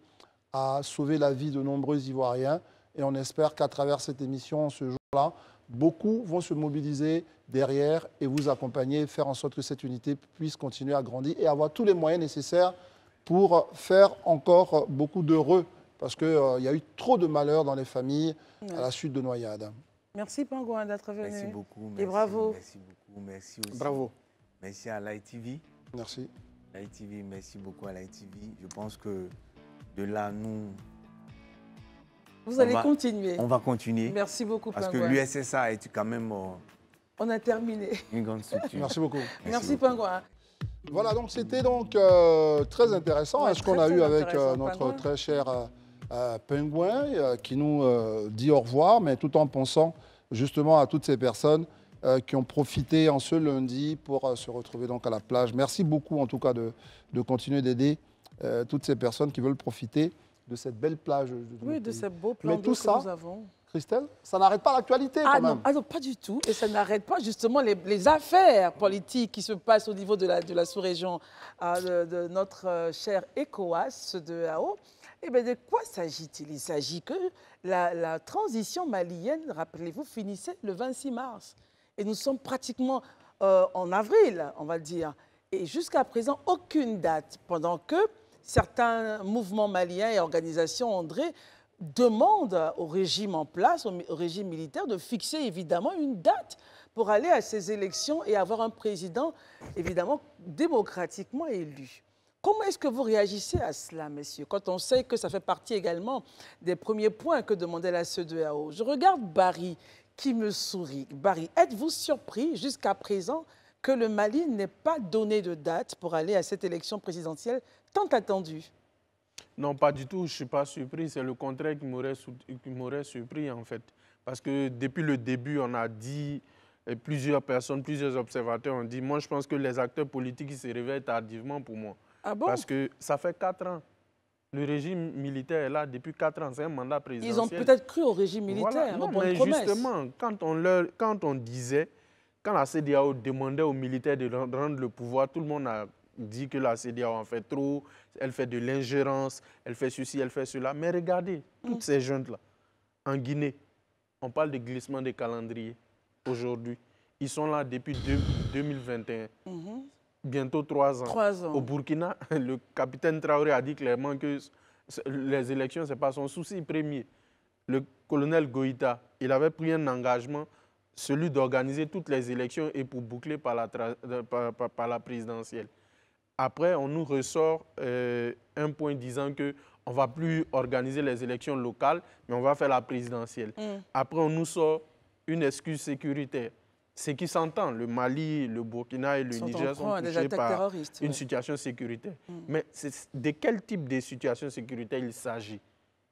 à sauver la vie de nombreux Ivoiriens. Et on espère qu'à travers cette émission, ce jour-là, beaucoup vont se mobiliser derrière et vous accompagner, faire en sorte que cette unité puisse continuer à grandir et avoir tous les moyens nécessaires pour faire encore beaucoup d'heureux, parce qu'il euh, y a eu trop de malheurs dans les familles à la suite de noyades. Merci Pangouin d'être venu. Merci beaucoup. Et bravo. Merci beaucoup. Merci aussi. Bravo. Merci à l'ITV. Merci. TV, merci beaucoup à l'ITV. Je pense que de là, nous. Vous allez continuer. On va continuer. Merci beaucoup Parce que l'USSA est quand même. Euh, on a terminé. Une grande structure. Merci beaucoup. Merci, Pangouin. Voilà, donc c'était donc euh, très intéressant hein, ce qu'on a eu avec euh, notre très cher. Penguin Pingouin euh, qui nous euh, dit au revoir, mais tout en pensant justement à toutes ces personnes euh, qui ont profité en ce lundi pour se retrouver donc à la plage. Merci beaucoup en tout cas de, continuer d'aider toutes ces personnes qui veulent profiter de cette belle plage. De oui, de ces beaux plan que nous avons. Christelle, ça n'arrête pas l'actualité ah quand non, même. Ah non, pas du tout. Et ça n'arrête pas justement les, affaires politiques qui se passent au niveau de la, de la sous-région de, notre chère cher ECOWAS de A.O., eh bien, de quoi s'agit-il Il, s'agit que la, transition malienne, rappelez-vous, finissait le 26 mars. Et nous sommes pratiquement euh, en avril, on va dire. Et jusqu'à présent, aucune date, pendant que certains mouvements maliens et organisations, André, demandent au régime en place, au régime militaire, de fixer évidemment une date pour aller à ces élections et avoir un président, évidemment, démocratiquement élu. Comment est-ce que vous réagissez à cela, messieurs, quand on sait que ça fait partie également des premiers points que demandait la CEDEAO Je regarde Barry qui me sourit. Barry, êtes-vous surpris jusqu'à présent que le Mali n'ait pas donné de date pour aller à cette élection présidentielle tant attendue Non, pas du tout. Je ne suis pas surpris. C'est le contraire qui m'aurait surpris, en fait. Parce que depuis le début, on a dit et plusieurs personnes, plusieurs observateurs ont dit, moi je pense que les acteurs politiques se réveillent tardivement pour moi. Ah Parce que ça fait quatre ans. Le régime militaire est là depuis quatre ans, c'est un mandat présidentiel. Ils ont peut-être cru au régime militaire, voilà. non, mais justement, quand on, leur, quand on disait, quand la CDAO demandait aux militaires de rendre le pouvoir, tout le monde a dit que la CDAO en fait trop, elle fait de l'ingérence, elle fait ceci, elle fait cela. Mais regardez, toutes mm. ces jeunes-là, en Guinée, on parle de glissement des calendriers aujourd'hui. Ils sont là depuis 2021 bientôt trois ans. Trois ans. Au Burkina, le capitaine Traoré a dit clairement que les élections, ce n'est pas son souci premier. Le colonel Goïta, il avait pris un engagement, celui d'organiser toutes les élections et pour boucler par la, euh, par, la présidentielle. Après, on nous ressort euh, un point disant que on ne va plus organiser les élections locales, mais on va faire la présidentielle. Mm. Après, on nous sort une excuse sécuritaire. Ce qui s'entend. Le Mali, le Burkina et le sont Niger sont touchés par une situation sécuritaire. Mm. Mais de quel type de situation sécuritaire il s'agit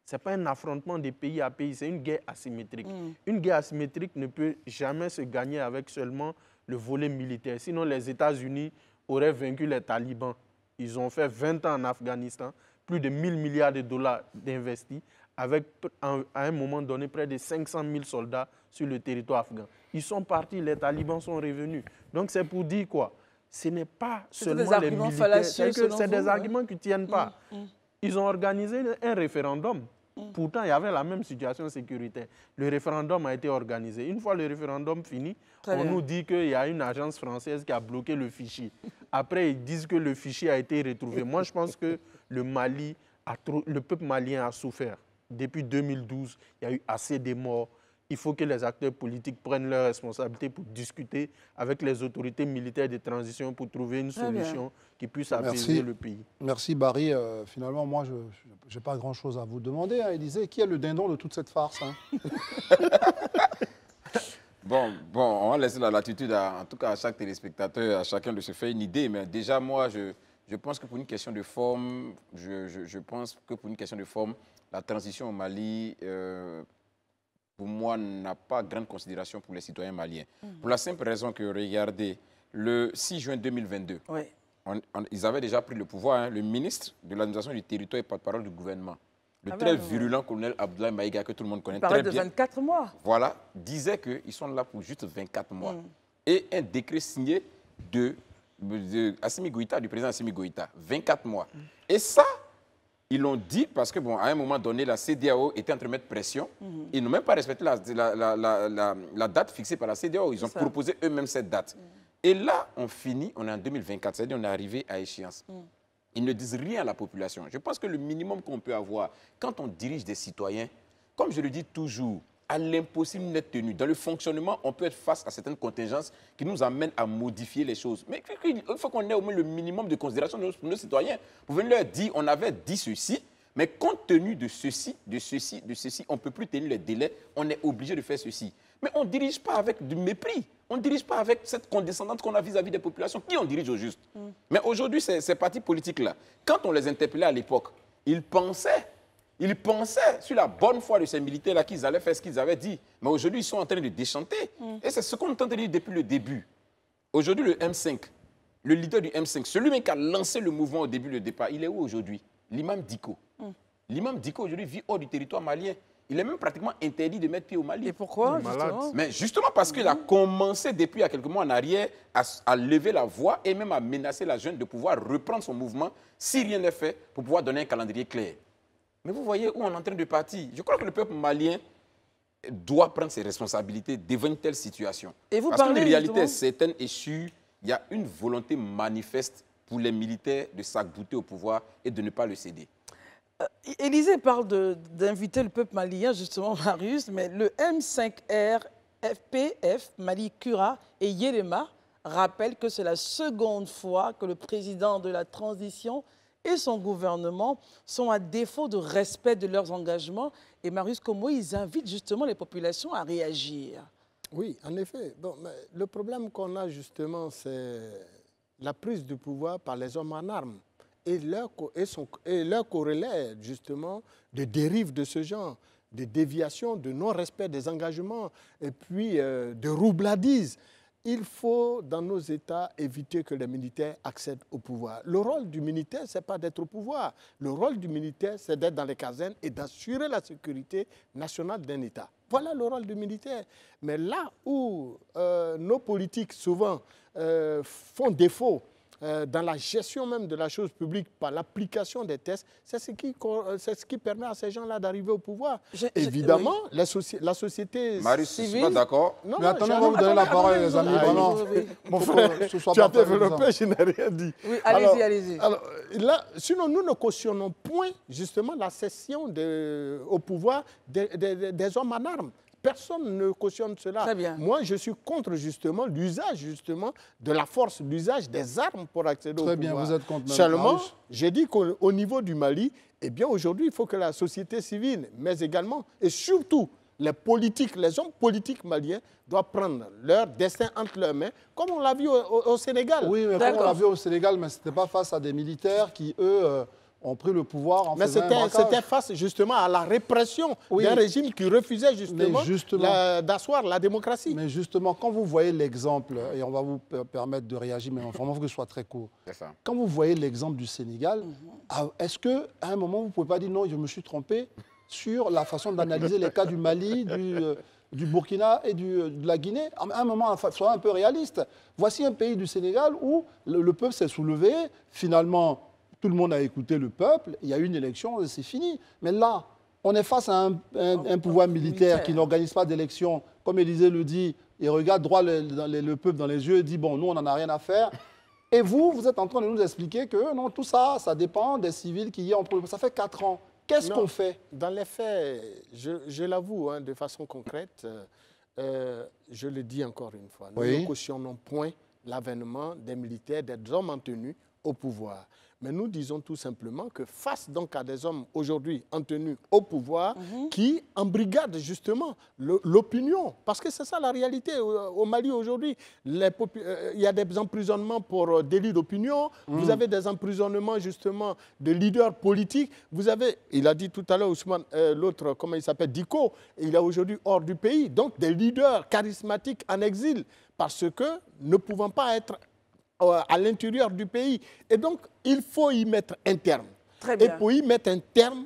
Ce n'est pas un affrontement de pays à pays, c'est une guerre asymétrique. Mm. Une guerre asymétrique ne peut jamais se gagner avec seulement le volet militaire. Sinon, les États-Unis auraient vaincu les talibans. Ils ont fait 20 ans en Afghanistan, plus de 1000 milliards de dollars d'investis, avec à un moment donné près de 500 000 soldats sur le territoire afghan. Ils sont partis, les talibans sont revenus. Donc c'est pour dire quoi Ce n'est pas seulement les militaires, c'est des arguments qui ne tiennent pas. Mm, mm. Ils ont organisé un référendum. Mm. Pourtant, il y avait la même situation sécuritaire. Le référendum a été organisé. Une fois le référendum fini, on nous dit qu'il y a une agence française qui a bloqué le fichier. Après, ils disent que le fichier a été retrouvé. Moi, je pense que le Mali, a le peuple malien a souffert depuis 2012, il y a eu assez de morts. Il faut que les acteurs politiques prennent leurs responsabilités pour discuter avec les autorités militaires de transition pour trouver une solution qui puisse apaiser le pays. Merci Barry. Euh, finalement, moi, je n'ai pas grand-chose à vous demander. Élisée, hein. qui est le dindon de toute cette farce hein? Bon, bon, on va laisser la latitude, à, en tout cas à chaque téléspectateur, à chacun de se faire une idée. Mais déjà, moi, je, pense que pour une question de forme, je pense que pour une question de forme, la transition au Mali, euh, pour moi, n'a pas grande considération pour les citoyens maliens. Mhm. Pour la simple raison que, regardez, le 6 juin 2022, oui. ils avaient déjà pris le pouvoir. Hein. le ministre de l'administration du territoire et porte-parole du gouvernement, le ah ben très virulent colonel Abdoulaye Maïga, que tout le monde connaît très de bien. de 24 mois. Voilà, disait qu'ils sont là pour juste 24 mois. Mhm. Et un décret signé de, Assimi Goïta, du président Assimi Goïta, 24 mois. Mhm. Et ça, ils l'ont dit parce que, bon, à un moment donné, la CDAO était en train de mettre pression. Mhm. Ils n'ont même pas respecté la, date fixée par la CDAO. Ils ont proposé eux-mêmes cette date. Mhm. Et là, on finit, on est en 2024, c'est-à-dire on est arrivé à échéance. Mhm. Ils ne disent rien à la population. Je pense que le minimum qu'on peut avoir, quand on dirige des citoyens, comme je le dis toujours, à l'impossible d'être tenu. Dans le fonctionnement, on peut être face à certaines contingences qui nous amènent à modifier les choses. Mais il faut qu'on ait au moins le minimum de considération pour nos citoyens. vous venez leur dire, on avait dit ceci, mais compte tenu de ceci, de ceci, de ceci, on ne peut plus tenir les délais, on est obligé de faire ceci. Mais on ne dirige pas avec du mépris, on ne dirige pas avec cette condescendance qu'on a vis-à-vis des populations. Qui on dirige au juste mm. Mais aujourd'hui, ces partis politiques-là, quand on les interpellait à l'époque, ils pensaient ils pensaient sur la bonne foi de ces militaires-là qu'ils allaient faire ce qu'ils avaient dit. Mais aujourd'hui, ils sont en train de déchanter. Mm. Et c'est ce qu'on de dire depuis le début. Aujourd'hui, le M5, le leader du M5, celui même qui a lancé le mouvement au début, le départ, il est où aujourd'hui L'imam Diko. Mm. L'imam Diko, aujourd'hui, vit hors du territoire malien. Il est même pratiquement interdit de mettre pied au Mali. Et pourquoi justement Mais justement parce qu'il a mm. commencé depuis il y a quelques mois en arrière à, à, lever la voix et même à menacer la jeune de pouvoir reprendre son mouvement si rien n'est fait pour pouvoir donner un calendrier clair. Mais vous voyez où on est en train de partir. Je crois que le peuple malien doit prendre ses responsabilités devant une telle situation. Et vous Parce parlez la réalité certaine et sûre, il y a une volonté manifeste pour les militaires de s'agbouter au pouvoir et de ne pas le céder. Euh, Élisée parle d'inviter le peuple malien, justement, Marius, mais le M5R, FPF, Mali Cura et Yelema rappellent que c'est la seconde fois que le président de la transition et son gouvernement sont à défaut de respect de leurs engagements. Et Marius Como, ils invitent justement les populations à réagir. Oui, en effet. le problème qu'on a justement, c'est la prise de pouvoir par les hommes en armes et leur, et, justement, de dérives de ce genre de déviations, de non-respect des engagements, et puis euh, de roubladise il faut, dans nos États, éviter que les militaires accèdent au pouvoir. Le rôle du militaire, ce n'est pas d'être au pouvoir. Le rôle du militaire, c'est d'être dans les casernes et d'assurer la sécurité nationale d'un État. Voilà le rôle du militaire. Mais là où euh, nos politiques, souvent, euh, font défaut euh, dans la gestion même de la chose publique par l'application des tests, c'est ce, qui, euh, permet à ces gens-là d'arriver au pouvoir. Évidemment, la, société la, société Marie, civile... suis pas d'accord. Non, mais attendez, on va vous donner la parole, les amis. Ah, Mon frère, tu as développé, je n'ai rien dit. Oui, allez-y, allez-y. Alors, là, sinon, nous ne cautionnons point, justement, la cession au pouvoir des hommes en armes. Personne ne cautionne cela. Moi, je suis contre justement l'usage justement de la force, l'usage des armes pour accéder au bien, pouvoir. Très bien, vous êtes Seulement, j'ai dit qu'au niveau du Mali, eh bien aujourd'hui, il faut que la société civile, mais également et surtout les politiques, les hommes politiques maliens doivent prendre leur destin entre leurs mains, comme on l'a vu au, Sénégal. Oui, mais comme on l'a vu au Sénégal, mais ce n'était pas face à des militaires qui, eux... Euh, ont pris le pouvoir en Mais c'était face justement à la répression d'un régime qui refusait justement, d'asseoir la démocratie. Mais justement, quand vous voyez l'exemple, et on va vous permettre de réagir, mais enfin, il que je sois très court. Quand vous voyez l'exemple du Sénégal, mhm. ah, est-ce qu'à un moment, vous ne pouvez pas dire non, je me suis trompé sur la façon d'analyser les cas du Mali, du, euh, Burkina et du, euh, de la Guinée, à un moment, soyons un peu réaliste. Voici un pays du Sénégal où le peuple s'est soulevé, finalement, tout le monde a écouté le peuple, il y a eu une élection, euh, c'est fini. Mais là, on est face à un, pouvoir militaire, qui n'organise pas d'élection. Comme Élisée le dit, il regarde droit le, peuple dans les yeux et dit, bon, nous, on n'en a rien à faire. Et vous, vous êtes en train de nous expliquer que non, tout ça, ça dépend des civils qui y ont. Ça fait quatre ans. Qu'est-ce qu'on fait Dans les faits, je, l'avoue, hein, de façon concrète, euh, euh, je le dis encore une fois, nous cautionnons point l'avènement des militaires, des hommes en tenue au pouvoir. Mais nous disons tout simplement que face donc à des hommes aujourd'hui en tenue au pouvoir mhm. qui embrigadent justement l'opinion, parce que c'est ça la réalité au, Mali aujourd'hui. Euh, il y a des emprisonnements pour délits euh, délit d'opinion, mhm. vous avez des emprisonnements justement de leaders politiques, vous avez, il a dit tout à l'heure Ousmane, euh, l'autre, comment il s'appelle, Diko, il est aujourd'hui hors du pays, donc des leaders charismatiques en exil, parce que ne pouvant pas être euh, à l'intérieur du pays. Et donc, il faut y mettre un terme. Et pour y mettre un terme,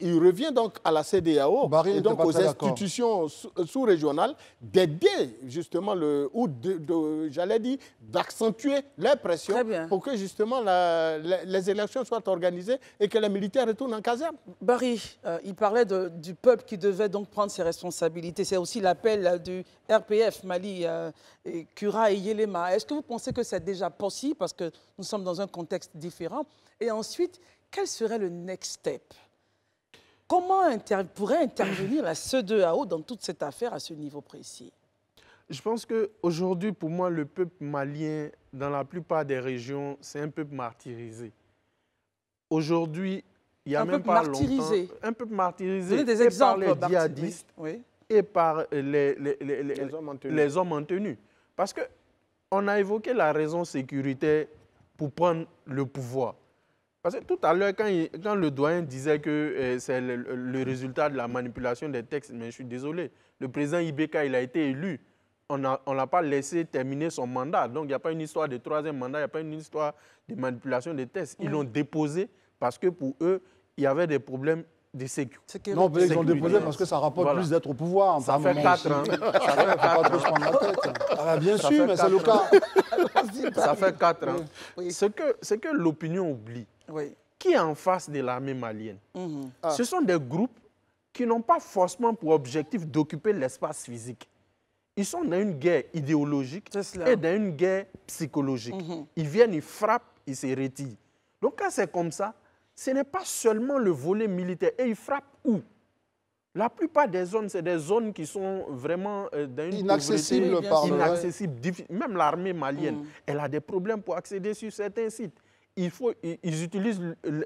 il revient donc à la CDAO et donc aux institutions euh, sous-régionales d'aider justement le ou de, j'allais dire d'accentuer les pressions pour que justement les élections soient organisées et que les militaires retournent en caserne. Barry, euh, il parlait du peuple qui devait donc prendre ses responsabilités. C'est aussi l'appel euh, du RPF Mali, Cura et et Yelema. Est-ce que vous pensez que c'est déjà possible parce que nous sommes dans un contexte différent Et ensuite, quel serait le next step Comment pourrait intervenir la CEDEAO dans toute cette affaire à ce niveau précis Je pense qu'aujourd'hui, pour moi, le peuple malien, dans la plupart des régions, c'est un peuple martyrisé. Aujourd'hui, il y a même pas longtemps... Un peuple martyrisé. des exemples. par les djihadistes et par euh, les, hommes maintenus. Hommes en tenue. Parce qu'on a évoqué la raison sécuritaire pour prendre le pouvoir. Parce que tout à l'heure, quand, le doyen disait que euh, c'est le, résultat de la manipulation des textes, mais je suis désolé, le président Ibeka, il a été élu. On ne l'a pas laissé terminer son mandat. Donc, il n'y a pas une histoire de troisième mandat, il n'y a pas une histoire de manipulation des textes. Ils l'ont déposé parce que pour eux, il y avait des problèmes de sécurité. Non, ils l'ont déposé parce que ça rapporte plus d'être au pouvoir. Ça fait quatre ans. Ça fait ans. bien sûr, mais c'est le cas. ça fait quatre ans. Ah, ce que l'opinion oublie, qui est en face de l'armée malienne. Mhm. Ah. Ce sont des groupes qui n'ont pas forcément pour objectif d'occuper l'espace physique. Ils sont dans une guerre idéologique et dans une guerre psychologique. Mhm. Ils viennent, ils frappent, ils se retirent. Donc quand c'est comme ça, ce n'est pas seulement le volet militaire. Et ils frappent où la plupart des zones, c'est des zones qui sont vraiment euh, inaccessibles inaccessible Même l'armée malienne, mhm. elle a des problèmes pour accéder sur certains sites faut, ils utilisent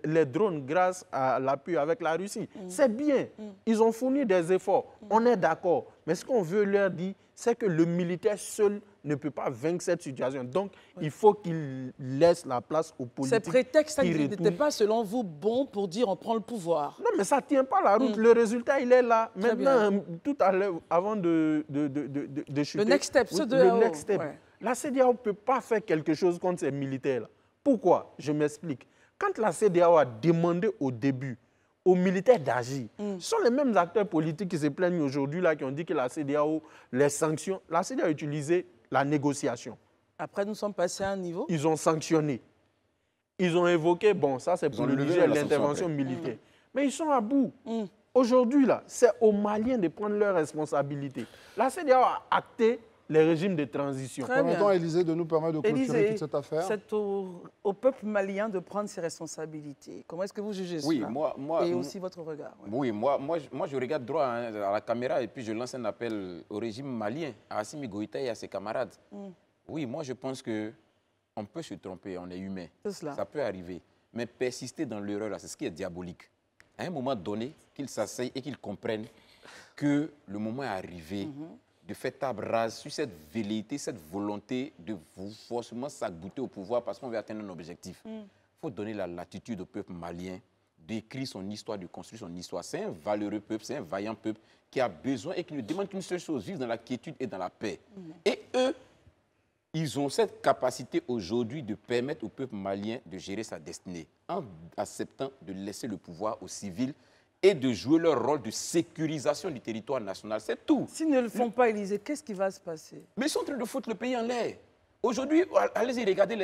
les drones grâce à l'appui avec la Russie. Mm. C'est bien, mm. ils ont fourni des efforts, mm. on est d'accord. Mais ce qu'on veut leur dire, c'est que le militaire seul ne peut pas vaincre cette situation. Donc, il faut qu'ils laisse la place aux politiques. Ces prétextes n'étaient pas, selon vous, bons pour dire on prend le pouvoir. Non, mais ça ne tient pas la route. Le résultat, il est là. Maintenant, tout à l'heure, avant de de, chuter. Le next step, ce de Le next step. La CDAO ne peut pas faire quelque chose contre ces militaires-là. Pourquoi Je m'explique. Quand la CDAO a demandé au début aux militaires d'agir. Mm. Ce sont les mêmes acteurs politiques qui se plaignent aujourd'hui, là, qui ont dit que la CDAO, les sanctions, la CDAO a utilisé la négociation. Après, nous sommes passés à un niveau Ils ont sanctionné. Ils ont évoqué, bon, ça c'est pour l'intervention militaire. Mais ils sont à bout. Mm. Aujourd'hui, là, c'est aux Maliens de prendre leurs responsabilités. La CDAO a acté les régimes de transition. Permettons à de nous permettre de clôturer toute cette affaire. C'est au, peuple malien de prendre ses responsabilités. Comment est-ce que vous jugez oui, moi, moi, Et aussi votre regard. Oui, moi, moi, moi, je regarde droit hein, à la caméra et puis je lance un appel au régime malien, à Assimi Goïta et à ses camarades. Hmm. Oui, moi, je pense que on peut se tromper, on est humain. Ça peut arriver. Mais persister dans l'erreur, c'est ce qui est diabolique. À un moment donné, qu'ils s'asseyent et qu'ils comprennent que le moment est arrivé. Mhm de faire table sur cette velléité, cette volonté de vous forcément s'agbouter au pouvoir parce qu'on veut atteindre un objectif. Il mm. faut donner la latitude au peuple malien d'écrire son histoire, de construire son histoire. C'est un valeureux peuple, c'est un vaillant peuple qui a besoin et qui ne demande qu'une seule chose, vivre dans la quiétude et dans la paix. Et eux, ils ont cette capacité aujourd'hui de permettre au peuple malien de gérer sa destinée en acceptant de laisser le pouvoir aux civils et de jouer leur rôle de sécurisation du territoire national. C'est tout. S'ils ne le font pas, Élysée, qu'est-ce qui va se passer Mais ils sont en train de foutre le pays en l'air. Aujourd'hui, allez-y regarder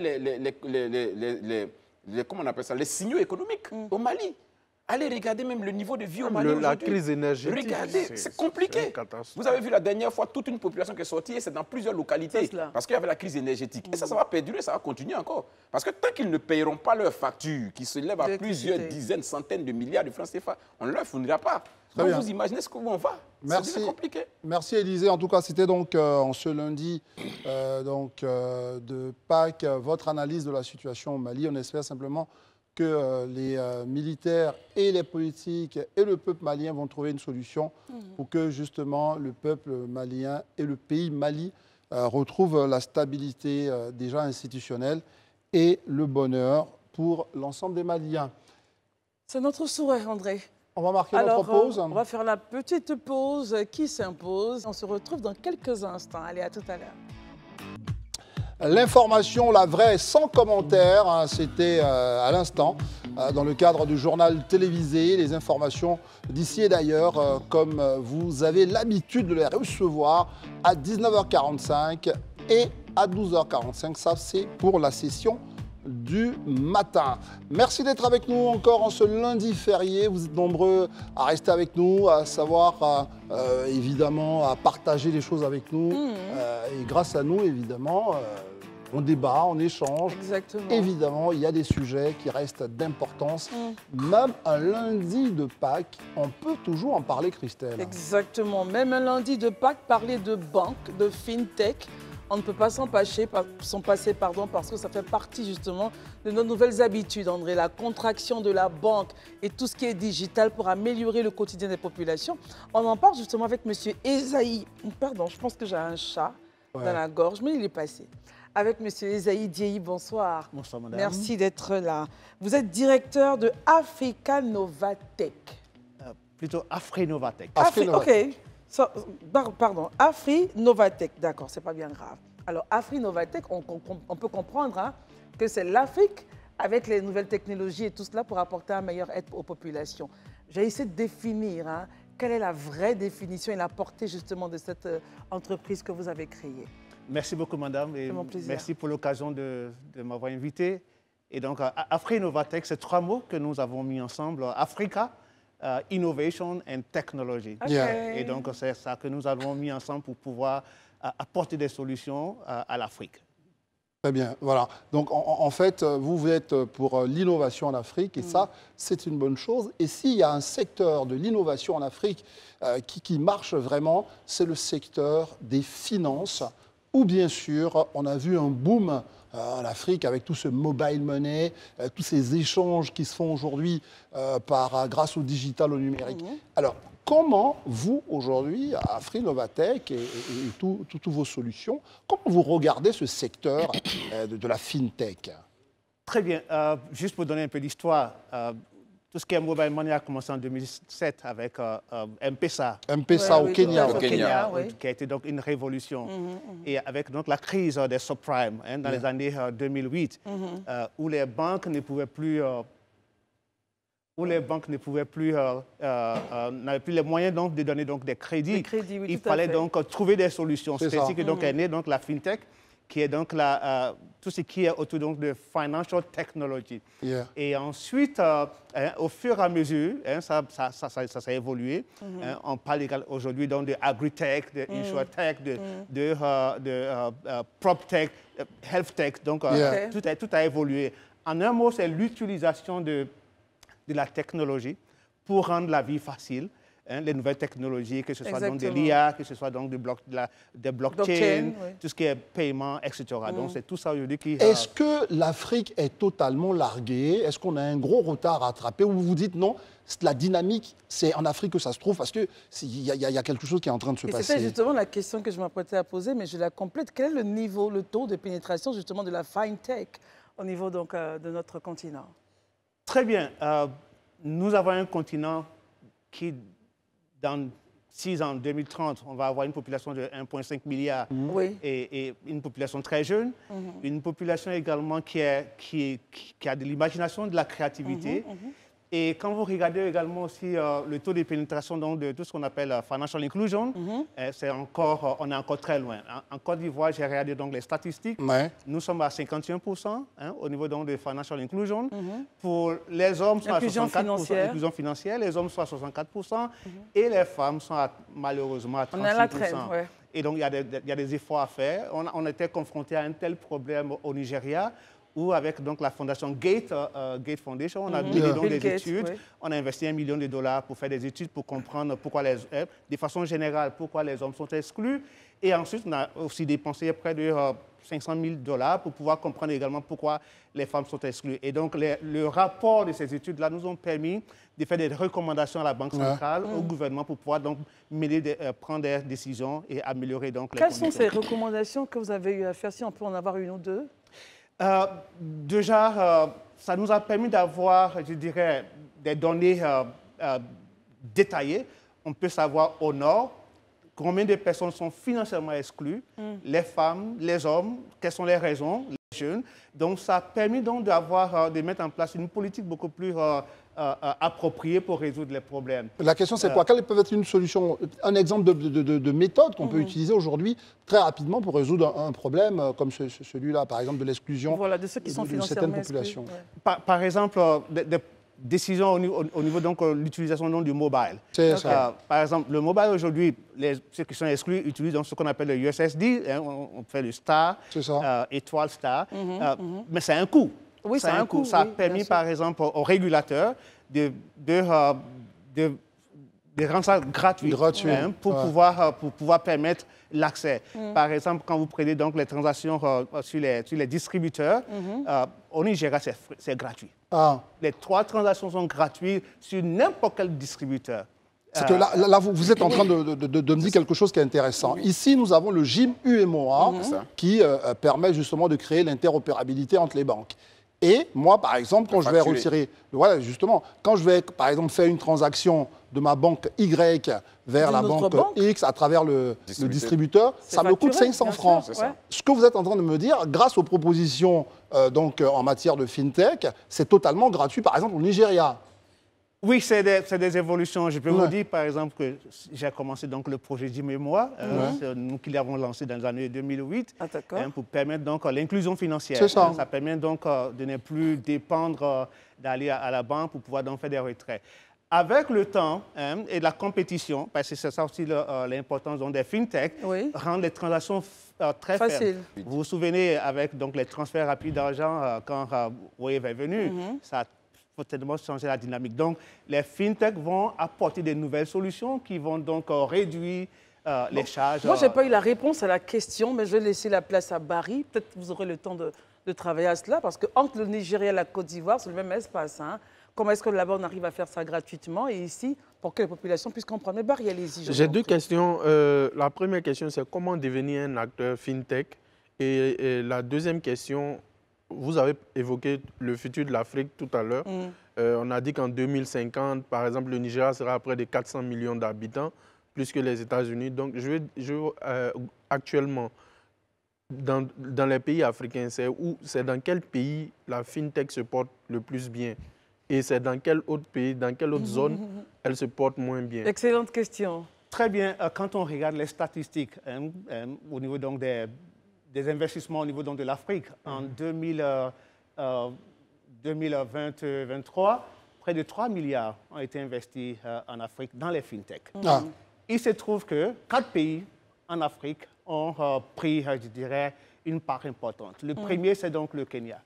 les, les, les, on appelle ça, les signaux économiques au Mali. Allez regarder même le niveau de vie au Mali La crise Regardez, c'est compliqué. Vous avez vu la dernière fois toute une population qui est sortie et c'est dans plusieurs localités parce qu'il y avait la crise énergétique. Et ça, ça mm. va perdurer, ça va continuer encore. Parce que tant qu'ils ne paieront pas leurs factures qui se lèvent à plusieurs dizaines, centaines de milliards de francs CFA, on ne leur fournira pas. vous imaginez ce qu'on on va. Merci. compliqué. Merci Élisée. En tout cas, c'était donc euh, en ce lundi euh, donc, euh, de Pâques votre analyse de la situation au Mali. On espère simplement que euh, les euh, militaires et les politiques et le peuple malien vont trouver une solution mhm. pour que justement le peuple malien et le pays Mali euh, retrouvent la stabilité déjà institutionnelle et le bonheur pour l'ensemble des Maliens. C'est notre souhait, André. On va marquer notre pause. On va faire la petite pause qui s'impose. On se retrouve dans quelques instants. Allez, à tout à l'heure. L'information, la vraie, sans commentaire, hein, c'était euh, à l'instant euh, dans le cadre du journal télévisé, les informations d'ici et d'ailleurs, euh, comme vous avez l'habitude de les recevoir à 19h45 et à 12h45. Ça, c'est pour la session du matin. Merci d'être avec nous encore en ce lundi férié. Vous êtes nombreux à rester avec nous, à savoir évidemment à partager les choses avec nous. Mmh. et grâce à nous, évidemment, on débat, on échange. Exactement. Évidemment, il y a des sujets qui restent d'importance. Mm. Même un lundi de Pâques, on peut toujours en parler, Christelle. Exactement. Même un lundi de Pâques, parler de banque, de fintech, on ne peut pas s'en passer, pardon, parce que ça fait partie justement de nos nouvelles habitudes, André. La contraction de la banque et tout ce qui est digital pour améliorer le quotidien des populations. On en parle justement avec M. Esaïe. Pardon, je pense que j'ai un chat dans la gorge, mais il est passé avec M. Esaïe Diehi. Bonsoir. Bonsoir, madame. Merci d'être là. Vous êtes directeur de Africa Novatech. Euh, plutôt Afri Novatech. Afri, ok. pardon, Afri Novatech. D'accord, c'est pas bien grave. Alors, Afri Novatech, on, peut comprendre hein, que c'est l'Afrique avec les nouvelles technologies et tout cela pour apporter un meilleur aide aux populations. J'ai essayé de définir hein, quelle est la vraie définition et la portée justement de cette euh, entreprise que vous avez créée. Merci beaucoup, madame. Et mon plaisir. Merci pour l'occasion de, m'avoir invité. Et donc, Afri Innovatech, c'est trois mots que nous avons mis ensemble. Africa, euh, innovation and technology. Et donc, c'est ça que nous avons mis ensemble pour pouvoir euh, apporter des solutions euh, à l'Afrique. Très bien, voilà. Donc, en, fait, vous, êtes pour l'innovation en Afrique et mm. ça, c'est une bonne chose. Et s'il y a un secteur de l'innovation en Afrique qui, qui marche vraiment, c'est le secteur des finances. Ou bien sûr, on a vu un boom euh, en Afrique avec tout ce mobile money, euh, tous ces échanges qui se font aujourd'hui euh, par grâce au digital, au numérique. Alors, comment vous, aujourd'hui, à Novatech et, toutes vos solutions, comment vous regardez ce secteur de, la fintech Très bien. juste pour donner un peu d'histoire, tout ce qui est mobile money a commencé en 2007 avec euh, euh MPSA. au, Kenya. au, Kenya. Qui a été donc une révolution. Mm-hmm, mm-hmm. Et avec donc la crise euh, des subprimes hein, dans les années 2008, euh, mm-hmm. où les banques ne pouvaient plus... où les banques ne pouvaient plus, n'avaient plus les moyens donc, de donner donc, des crédits. Il fallait donc trouver des solutions. C'est ainsi que donc, est née donc, la FinTech, qui est donc euh, tout ce qui est autour donc, de financial technology. Et ensuite, euh, euh, au fur et à mesure, hein, ça, ça, ça, ça, a évolué. Mhm. Hein, on parle aujourd'hui de agri-tech, de mhm. insure-tech, de, mhm. de, prop-tech, health-tech. Donc, tout, a, tout a évolué. En un mot, c'est l'utilisation de, de la technologie pour rendre la vie facile, Hein, les nouvelles technologies, que ce soit de l'IA, que ce soit donc du bloc, de la, des blockchains, blockchain, tout ce qui est paiement, etc. Donc mm. c'est tout ça aujourd'hui qui... Est-ce que l'Afrique est totalement larguée Est-ce qu'on a un gros retard à attraper Ou vous vous dites non la dynamique, c'est en Afrique que ça se trouve parce qu'il y, a, y a quelque chose qui est en train de se Et passer. C'est justement la question que je m'apprêtais à poser, mais je la complète. Quel est le niveau, le taux de pénétration justement de la fintech au niveau donc, euh, de notre continent Très bien. Euh, nous avons un continent qui dans 6 ans, 2030, on va avoir une population de 1,5 milliard mm-hmm. et, une population très jeune, mm-hmm. une population également qui, a de l'imagination, de la créativité. Mm-hmm, et quand vous regardez également aussi euh, le taux de pénétration donc, de tout ce qu'on appelle la euh, « financial inclusion, mhm. euh, c'est encore, on est encore très loin. En, Côte d'Ivoire, j'ai regardé donc les statistiques. Nous sommes à 51% hein, au niveau donc de financial inclusion. Mhm. Pour les hommes, sont 64%. Financière. financière. Les hommes sont à 64% mhm. et les femmes sont malheureusement à 36%. la Et donc, il y, a des efforts à faire. On, on était confronté à un tel problème au Nigeria ou avec donc, la fondation Gate, euh, euh, Gate Foundation, on a mis mhm. des études, on a investi un million de dollars pour faire des études, pour comprendre pourquoi les, euh, de façon générale, pourquoi les hommes sont exclus. Et ensuite, on a aussi dépensé près de 500 000 dollars pour pouvoir comprendre également pourquoi les femmes sont exclues. Et donc, le rapport de ces études-là nous ont permis de faire des recommandations à la Banque centrale, au mhm. gouvernement, pour pouvoir donc prendre des décisions et améliorer donc les Quelles sont ces recommandations que vous avez eu à faire, si on peut en avoir une ou deux euh, déjà, euh, ça nous a permis d'avoir, je dirais, des données euh, détaillées. On peut savoir au nord combien de personnes sont financièrement exclues, mm. les femmes, les hommes, quelles sont les raisons, les jeunes. Donc, ça a permis donc d'avoir, de mettre en place une politique beaucoup plus euh, euh, appropriés pour résoudre les problèmes. La question, c'est euh, quoi Quelles peuvent être une solution Un exemple de, méthode qu'on peut mhm. utiliser aujourd'hui très rapidement pour résoudre un, problème comme celui-là, par exemple de l'exclusion de certaines populations. Par, exemple, des, décisions au niveau, au donc l'utilisation du mobile. C'est ça. par exemple, le mobile aujourd'hui, les, ceux qui sont exclus utilisent ce qu'on appelle le USSD, hein, on, fait le star, étoile star, mhm, mhm. mais c'est un coût. Oui, ça, a permis, par exemple, aux régulateurs euh, de, rendre ça gratuit, hein, pour, pouvoir, euh, pour pouvoir permettre l'accès. Mm. Par exemple, quand vous prenez donc les transactions euh, sur, les, distributeurs, on mm-hmm. y euh, au c'est gratuit. Ah. Les trois transactions sont gratuites sur n'importe quel distributeur. C'est que là, vous, êtes en train de, me dire quelque chose qui est intéressant. Ici, nous avons le GIM UMOA mm-hmm. qui permet justement de créer l'interopérabilité entre les banques. Et moi, par exemple, quand je vais retirer, voilà, justement, quand je vais, par exemple, faire une transaction de ma banque Y vers la banque, X à travers le, distributeur, ça me coûte 500 francs. Ce que vous êtes en train de me dire, grâce aux propositions euh, donc, euh, en matière de FinTech, c'est totalement gratuit, par exemple, au Nigeria. Oui, c'est des, évolutions. Je peux vous dire, par exemple, que j'ai commencé donc le projet dis euh, mémoire, nous qui l'avons lancé dans les années 2008, ah, hein, pour permettre donc euh, l'inclusion financière. Ça. permet donc euh, de ne plus dépendre d'aller à, la banque pour pouvoir donc faire des retraits. Avec le temps hein, et la compétition, parce que c'est ça aussi l'importance des FinTech, rendre les transactions très faciles. Vous vous souvenez avec donc, les transferts rapides d'argent quand Wave est venu, mhm. ça a tellement changer la dynamique. Donc, les FinTech vont apporter des nouvelles solutions qui vont donc euh, réduire euh, les charges. Moi, je n'ai euh, pas eu la réponse à la question, mais je vais laisser la place à Barry. Peut-être que vous aurez le temps de, travailler à cela, parce que entre le Nigeria et la Côte d'Ivoire, c'est le même espace. Hein. Comment est-ce que là-bas, on arrive à faire ça gratuitement Et ici, pour que les populations puissent comprendre Mais Barry, allez-y. J'ai deux questions. la première question, c'est comment devenir un acteur fintech et, la deuxième question, vous avez évoqué le futur de l'Afrique tout à l'heure. Mm. Euh, on a dit qu'en 2050, par exemple, le Nigeria sera à près de 400 millions d'habitants, plus que les États-Unis. Donc, je, je euh, actuellement, dans, les pays africains, c'est où, c'est dans quel pays la fintech se porte le plus bien et c'est dans quel autre pays, dans quelle autre zone elle se porte moins bien Excellente question. Très bien. Euh, quand on regarde les statistiques hein, hein, au niveau donc des des investissements au niveau donc, de l'Afrique. En 2000, mhm. 2023, euh, euh, euh, près de 3 milliards ont été investis en Afrique dans les FinTech. Ah. Mhm. Il se trouve que quatre pays en Afrique ont pris, je dirais, une part importante. Le mhm. premier, c'est donc le Kenya.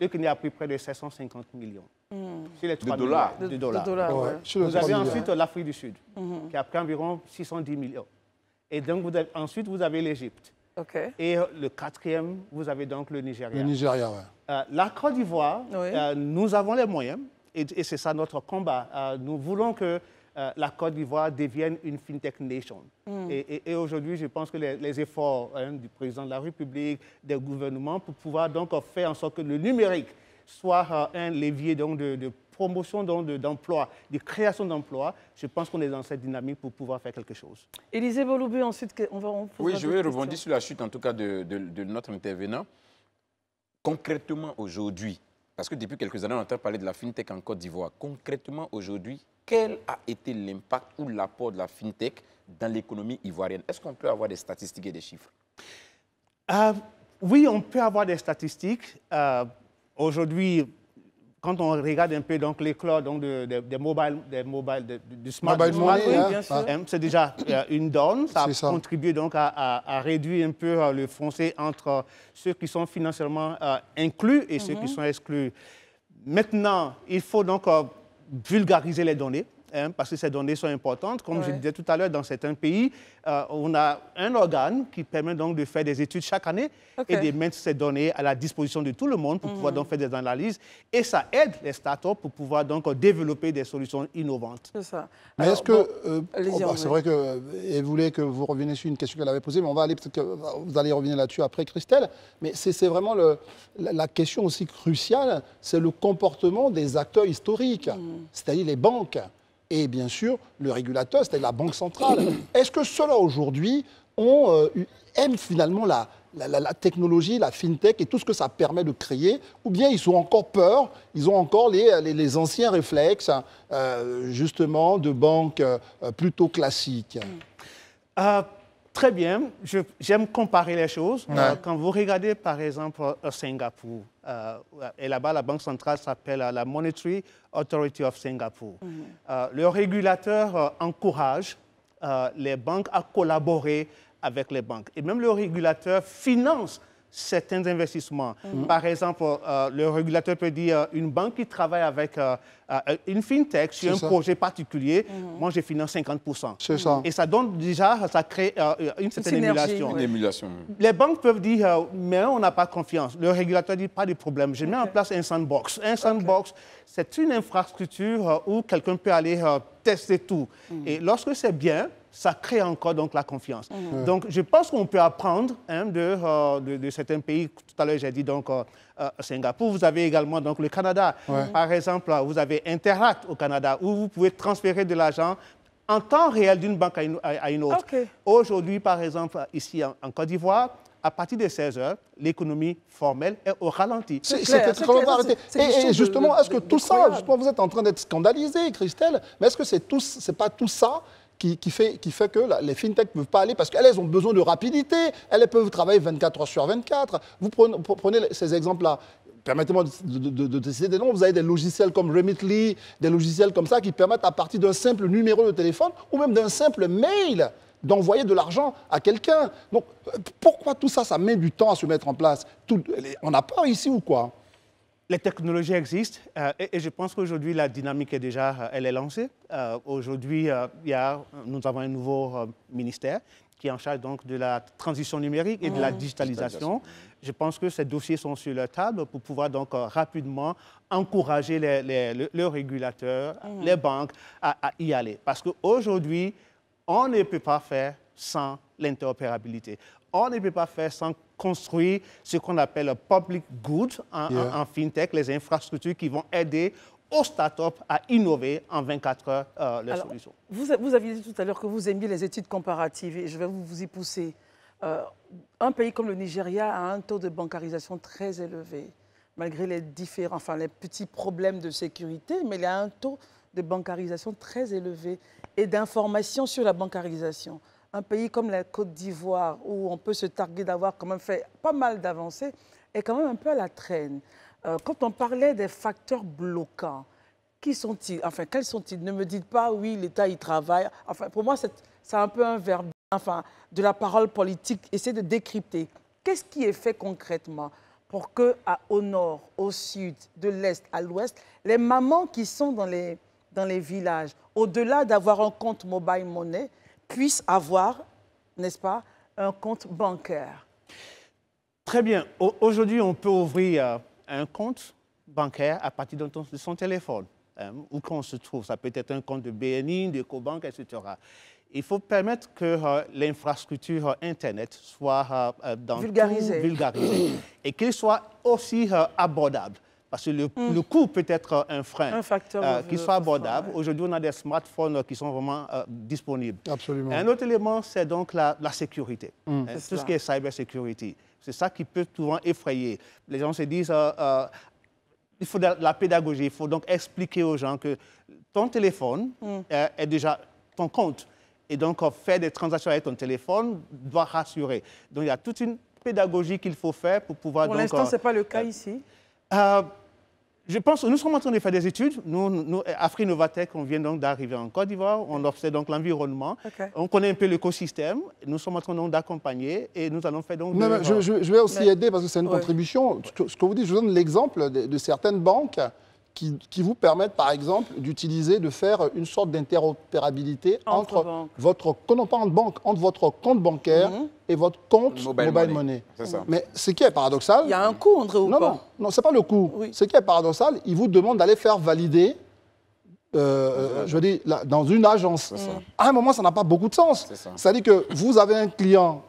Le Kenya a pris près de 750 millions. c'est Sur les 3 de dollars. dollars. Vous avez ensuite l'Afrique du Sud, qui a pris environ 610 millions. Et donc, ensuite, vous avez l'Égypte, et euh, le quatrième, vous avez donc le Nigeria. Le Nigeria, oui. Euh, la Côte d'Ivoire, euh, nous avons les moyens, et, c'est ça notre combat. nous voulons que la Côte d'Ivoire devienne une FinTech Nation. Hmm. Et, aujourd'hui, je pense que les, efforts hein, du président de la République, des gouvernements, pour pouvoir donc faire en sorte que le numérique soit euh, un levier donc, de, promotion d'emploi, de, de, création d'emplois, je pense qu'on est dans cette dynamique pour pouvoir faire quelque chose. Élisée Boloubé, ensuite, on va... oui, je vais rebondir sur la chute, en tout cas, de, de notre intervenant. Concrètement, aujourd'hui, parce que depuis quelques années, on entend parler de la FinTech en Côte d'Ivoire. Concrètement, aujourd'hui, quel a été l'impact ou l'apport de la FinTech dans l'économie ivoirienne Est-ce qu'on peut avoir des statistiques et des chiffres euh, Oui, on peut avoir des statistiques. Euh, Aujourd'hui, quand on regarde un peu donc l'éclat donc des de, des mobile, du smart, hein, hein, c'est déjà euh, une donne. Ça contribue donc à, réduire un peu euh, le fossé entre euh, ceux qui sont financièrement inclus et ceux qui mhm. sont exclus. Maintenant, il faut donc vulgariser les données. Hein, parce que ces données sont importantes. Comme je disais tout à l'heure, dans certains pays, euh, on a un organe qui permet donc de faire des études chaque année et de mettre ces données à la disposition de tout le monde pour pouvoir mhm. donc faire des analyses. Et ça aide les startups pour pouvoir donc développer des solutions innovantes. C'est ça. Mais est-ce que... Euh, oh, bah, c'est vrai qu'elle euh, voulait que vous reveniez sur une question qu'elle avait posée, mais on va aller peut-être bah, vous allez revenir là-dessus après, Christelle. Mais c'est vraiment la, question aussi cruciale, c'est le comportement des acteurs historiques, mhm. c'est-à-dire les banques et bien sûr le régulateur, c'est-à-dire la Banque centrale. Est-ce que ceux-là aujourd'hui euh, aiment finalement la, technologie, la fintech et tout ce que ça permet de créer, ou bien ils ont encore peur, ils ont encore les, anciens réflexes, hein, euh, justement, de banques euh, plutôt classiques Très bien, j'aime comparer les choses. quand vous regardez par exemple Singapour, euh, et là-bas, la Banque centrale s'appelle euh, la Monetary Authority of Singapore. Mhm. Euh, le régulateur encourage les banques à collaborer avec les banques. Et même le régulateur finance certains investissements. Mm-hmm. Mm-hmm. Par exemple, euh, le régulateur peut dire euh, une banque qui travaille avec euh, une fintech sur un projet particulier, mm-hmm. moi je finance 50%. C'est ça. Et ça donne déjà, ça crée une certaine émulation. Les banques peuvent dire, mais on n'a pas confiance. Le régulateur dit, pas de problème, je mets en place un sandbox. Un sandbox, c'est une infrastructure où quelqu'un peut aller tester tout. Mm. Et lorsque c'est bien, ça crée encore donc la confiance. Mhm. Donc, je pense qu'on peut apprendre hein, euh, de, de, certains pays. Tout à l'heure, j'ai dit donc euh, euh, Singapour. Vous avez également donc le Canada. Mhm. Par exemple, vous avez Interact au Canada où vous pouvez transférer de l'argent en temps réel d'une banque à une, autre. Aujourd'hui, par exemple, ici en, Côte d'Ivoire, à partir de 16 heures, l'économie formelle est au ralenti. C'est complètement arrêté. et, justement, est-ce que tout ça, justement, vous êtes en train d'être scandalisé, Christelle, mais est-ce que c'est n'est pas tout ça qui, fait, qui fait que les fintechs ne peuvent pas aller parce qu'elles ont besoin de rapidité, elles peuvent travailler 24 heures sur 24. Vous prenez, ces exemples-là. Permettez-moi de, de, citer des noms. Vous avez des logiciels comme Remitly, des logiciels comme ça qui permettent à partir d'un simple numéro de téléphone ou même d'un simple mail d'envoyer de l'argent à quelqu'un. Donc euh, pourquoi tout ça, ça met du temps à se mettre en place tout, On n'a peur ici ou quoi les technologies existent euh, et, je pense qu'aujourd'hui, la dynamique est déjà, euh, elle est lancée. Euh, aujourd'hui, nous avons un nouveau ministère qui est en charge donc de la transition numérique et de la ah. digitalisation. Je pense que ces dossiers sont sur la table pour pouvoir donc rapidement encourager les, les, les, régulateurs, ah. les banques à, à, y aller. Parce qu'aujourd'hui, on ne peut pas faire sans l'interopérabilité on ne peut pas faire sans construire ce qu'on appelle public good en, fintech, les infrastructures qui vont aider aux startups à innover en 24 heures euh, les solutions. Vous, aviez dit tout à l'heure que vous aimiez les études comparatives et je vais vous, y pousser. Euh, un pays comme le Nigeria a un taux de bancarisation très élevé, malgré les différents, enfin les petits problèmes de sécurité, mais il a un taux de bancarisation très élevé et d'informations sur la bancarisation un pays comme la Côte d'Ivoire, où on peut se targuer d'avoir quand même fait pas mal d'avancées, est quand même un peu à la traîne. Euh, quand on parlait des facteurs bloquants, qui sont-ils Enfin, quels sont-ils Ne me dites pas, oui, l'État il travaille. Enfin, pour moi, c'est un peu un verbe, enfin, de la parole politique. Essayez de décrypter. Qu'est-ce qui est fait concrètement pour que, au nord, au sud, de l'est à l'ouest, les mamans qui sont dans les, dans les villages, au-delà d'avoir un compte mobile monnaie, puissent avoir, n'est-ce pas, un compte bancaire. Très bien. Aujourd'hui, on peut ouvrir euh, un compte bancaire à partir de son téléphone, hein, où qu'on se trouve. Ça peut être un compte de BNI, de CoBank, etc. Il faut permettre que euh, l'infrastructure euh, Internet soit vulgarisée. et qu'elle soit aussi abordable. Parce que hmm. le, coût peut être euh, un frein, un euh, qui soit abordable. Aujourd'hui, on a des smartphones euh, qui sont vraiment disponibles. Absolument. Un autre élément, c'est donc la, sécurité, hmm. hein, tout ce qui est cybersécurité. C'est ça qui peut souvent effrayer. Les gens se disent, il faut de la pédagogie, il faut donc expliquer aux gens que ton téléphone hmm. est déjà ton compte. Et donc, faire des transactions avec ton téléphone doit rassurer. Donc, il y a toute une pédagogie qu'il faut faire pour pouvoir... Pour l'instant, ce n'est pas le cas ici euh, je pense que nous sommes en train de faire des études. Nous, Afri Novatech, on vient donc d'arriver en Côte d'Ivoire. On observe donc l'environnement. On connaît un peu l'écosystème. Nous sommes en train d'accompagner et nous allons faire donc... Non, je, vais aussi aider parce que c'est une contribution. Ce que vous dites, je vous donne l'exemple de certaines banques qui, vous permettent, par exemple, d'utiliser, de faire une sorte d'interopérabilité entre, votre compte en banque, entre votre compte bancaire mhm. et votre compte mobile, money. Mais ce qui est paradoxal. Il y a un coût, André, ou non, Non, non, c'est pas le coût. Ce qui est paradoxal, ils vous demandent d'aller faire valider. Euh, euh, je veux dire, dans une agence. À un moment, ça n'a pas beaucoup de sens. C'est-à-dire que vous avez un client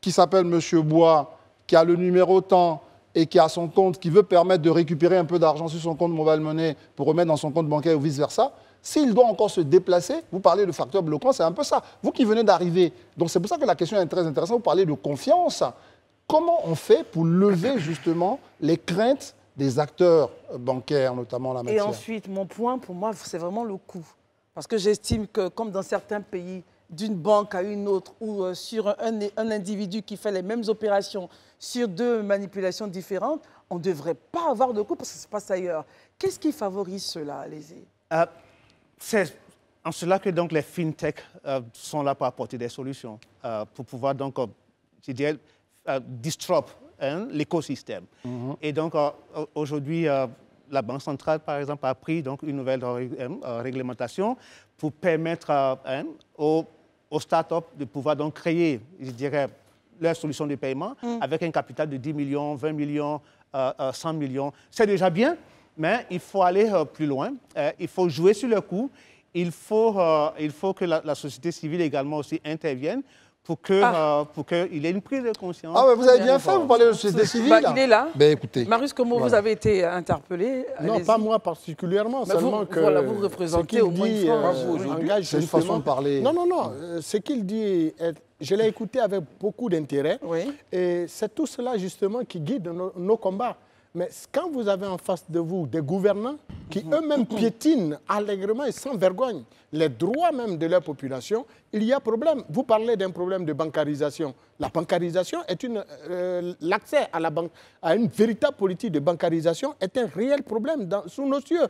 qui s'appelle Monsieur Bois, qui a le numéro tant, et qui a son compte, qui veut permettre de récupérer un peu d'argent sur son compte mobile monnaie pour remettre dans son compte bancaire ou vice-versa, s'il doit encore se déplacer, vous parlez de facteur bloquant, c'est un peu ça. Vous qui venez d'arriver, donc c'est pour ça que la question est très intéressante, vous parlez de confiance. Comment on fait pour lever justement les craintes des acteurs bancaires, notamment la matière Et ensuite, mon point pour moi, c'est vraiment le coût. Parce que j'estime que, comme dans certains pays, d'une banque à une autre ou euh, sur un, un, individu qui fait les mêmes opérations sur deux manipulations différentes, on ne devrait pas avoir de coup parce que ça se passe ailleurs. Qu'est-ce qui favorise cela Allez-y. Euh, c'est en cela que donc les fintech euh, sont là pour apporter des solutions, euh, pour pouvoir donc, hein, l'écosystème. Mhm. Et donc aujourd'hui, la Banque centrale, par exemple, a pris donc une nouvelle réglementation pour permettre hein, aux, aux startups de pouvoir donc créer, je dirais, leur solution de paiement mm. avec un capital de 10 millions, 20 millions, 100 euh, euh, millions. C'est déjà bien, mais il faut aller euh, plus loin. il faut jouer sur le coup. Il faut, il faut que la société civile également aussi intervienne pour qu'il ah. euh, ait une prise de conscience. Ah, vous avez bien fait, vous parlez de société bah, civile. il est là. Ben, écoutez. Marius, comment vous avez été interpellé Non, pas moi particulièrement, bah, seulement que. vous représentez au moins dit, euh, aujourd'hui. une façon de parler. Non, non, non. Euh, ce qu'il dit, je l'ai écouté avec beaucoup d'intérêt. Et c'est tout cela, justement, qui guide nos combats. Mais quand vous avez en face de vous des gouvernants qui eux-mêmes piétinent allègrement et sans vergogne les droits même de leur population, il y a problème. Vous parlez d'un problème de bancarisation. La bancarisation est une... Euh, l'accès à, la banque, à une véritable politique de bancarisation est un réel problème sous nos yeux.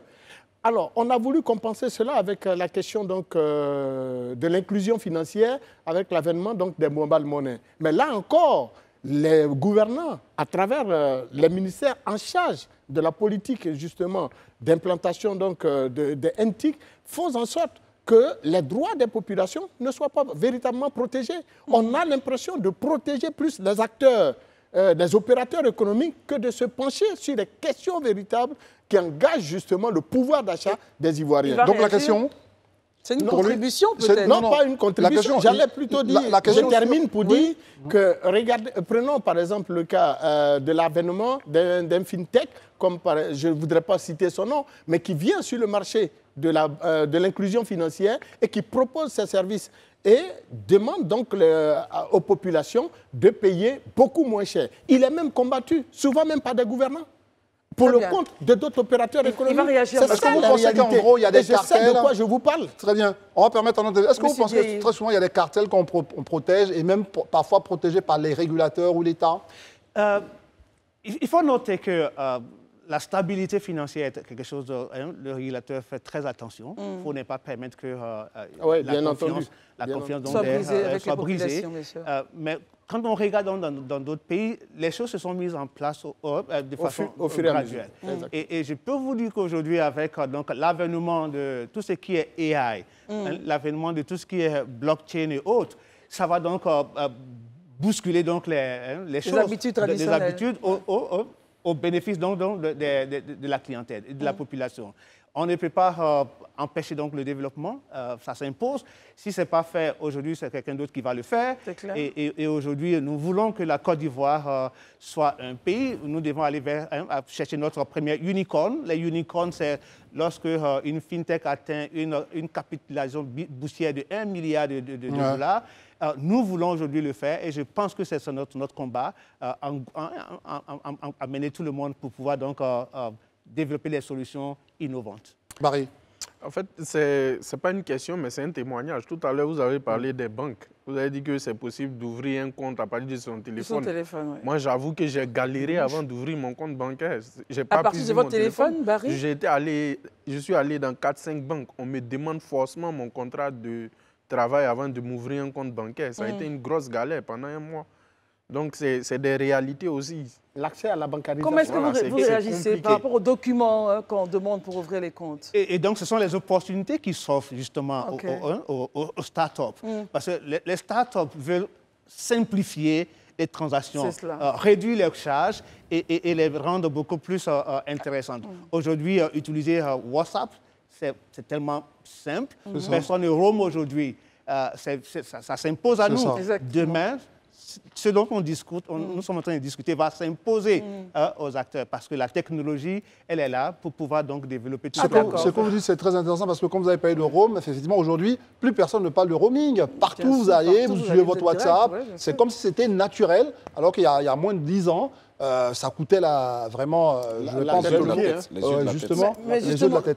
Alors, on a voulu compenser cela avec euh, la question donc, euh, de l'inclusion financière, avec l'avènement donc, des mobile monnaies. Mais là encore, les gouvernants, à travers euh, les ministères en charge de la politique justement d'implantation donc euh, de, NTIC, font en sorte que les droits des populations ne soient pas véritablement protégés. On a l'impression de protéger plus les acteurs, euh, les opérateurs économiques que de se pencher sur les questions véritables qui engagent justement le pouvoir d'achat des Ivoiriens. Donc la question c'est une contribution peut-être non, pas une contribution. J'allais plutôt dire, je termine pour dire que, prenons par exemple le cas euh, de l'avènement d'un fintech, comme je ne voudrais pas citer son nom, mais qui vient sur le marché de euh, l'inclusion financière et qui propose ses services et demande donc euh, aux populations de payer beaucoup moins cher. Il est même combattu, souvent même par des gouvernants pour le compte de d'autres opérateurs économiques. Il va réagir. Est-ce que vous pensez qu'en gros, il y a des cartels Je sais de quoi je vous parle. Très bien. On va permettre Est-ce que vous pensez que très souvent, il y a des cartels qu'on protège et même parfois protégés par les régulateurs ou l'État euh, Il faut noter que euh, la stabilité financière est quelque chose dont hein, le régulateur fait très attention. Mm. Il faut ne pas permettre que euh, euh, la, confiance, la soit brisée. Euh, mais quand on regarde dans d'autres pays, les choses se sont mises en place de façon au fur, et graduelle. Mm. Et, je peux vous dire qu'aujourd'hui, avec l'avènement de tout ce qui est AI, mm. hein, l'avènement de tout ce qui est blockchain et autres, ça va donc bousculer donc les, hein, choses. les, habitudes traditionnelles. Les habitudes au bénéfice donc, de, la clientèle et de la mm. population. On ne peut pas euh, empêcher donc le développement, euh, ça s'impose. Si ce n'est pas fait aujourd'hui, c'est quelqu'un d'autre qui va le faire. Et, aujourd'hui, nous voulons que la Côte d'Ivoire euh, soit un pays. Nous devons aller vers, hein, chercher notre première unicorn. Les unicorns, c'est lorsque une fintech atteint une, une capitalisation boursière de 1 milliard de, dollars euh, nous voulons aujourd'hui le faire et je pense que c'est notre, notre combat, amener euh, tout le monde pour pouvoir donc euh, développer des solutions innovantes. Barry en fait, ce n'est pas une question, mais c'est un témoignage. Tout à l'heure, vous avez parlé mm. des banques. Vous avez dit que c'est possible d'ouvrir un compte à partir de son téléphone. téléphone Moi, j'avoue que j'ai galéré mm. avant d'ouvrir mon compte bancaire. pas à partir de votre téléphone, Barry allé, Je suis allé dans 4-5 banques. On me demande forcément mon contrat de, travail avant de m'ouvrir un compte bancaire. Ça a mm. été une grosse galère pendant un mois. Donc, c'est des réalités aussi. L'accès à la bancarisation. Comment est-ce que vous, réagissez par rapport aux documents euh, qu'on demande pour ouvrir les comptes et, donc, ce sont les opportunités qui s'offrent justement aux, startups. up Parce que les, startups veulent simplifier les transactions, euh, réduire leurs charges et, les rendre beaucoup plus euh, intéressantes. Mm. Aujourd'hui, utiliser WhatsApp, c'est tellement simple. Personne ne aujourd'hui. Euh, ça, s'impose à nous. Demain, ce dont on discute, mm. nous sommes en train de discuter, va s'imposer mm. euh, aux acteurs parce que la technologie, elle est là pour pouvoir donc développer tout ça. Ah, vous c'est très intéressant parce que comme vous avez parlé de Rome, effectivement, aujourd'hui, plus personne ne parle de roaming. Partout, vous allez, vous, allez, vous suivez votre WhatsApp. c'est comme si c'était naturel, alors qu'il y, y, a moins de 10 ans, euh, ça coûtait euh, la, vraiment je pense, la justement,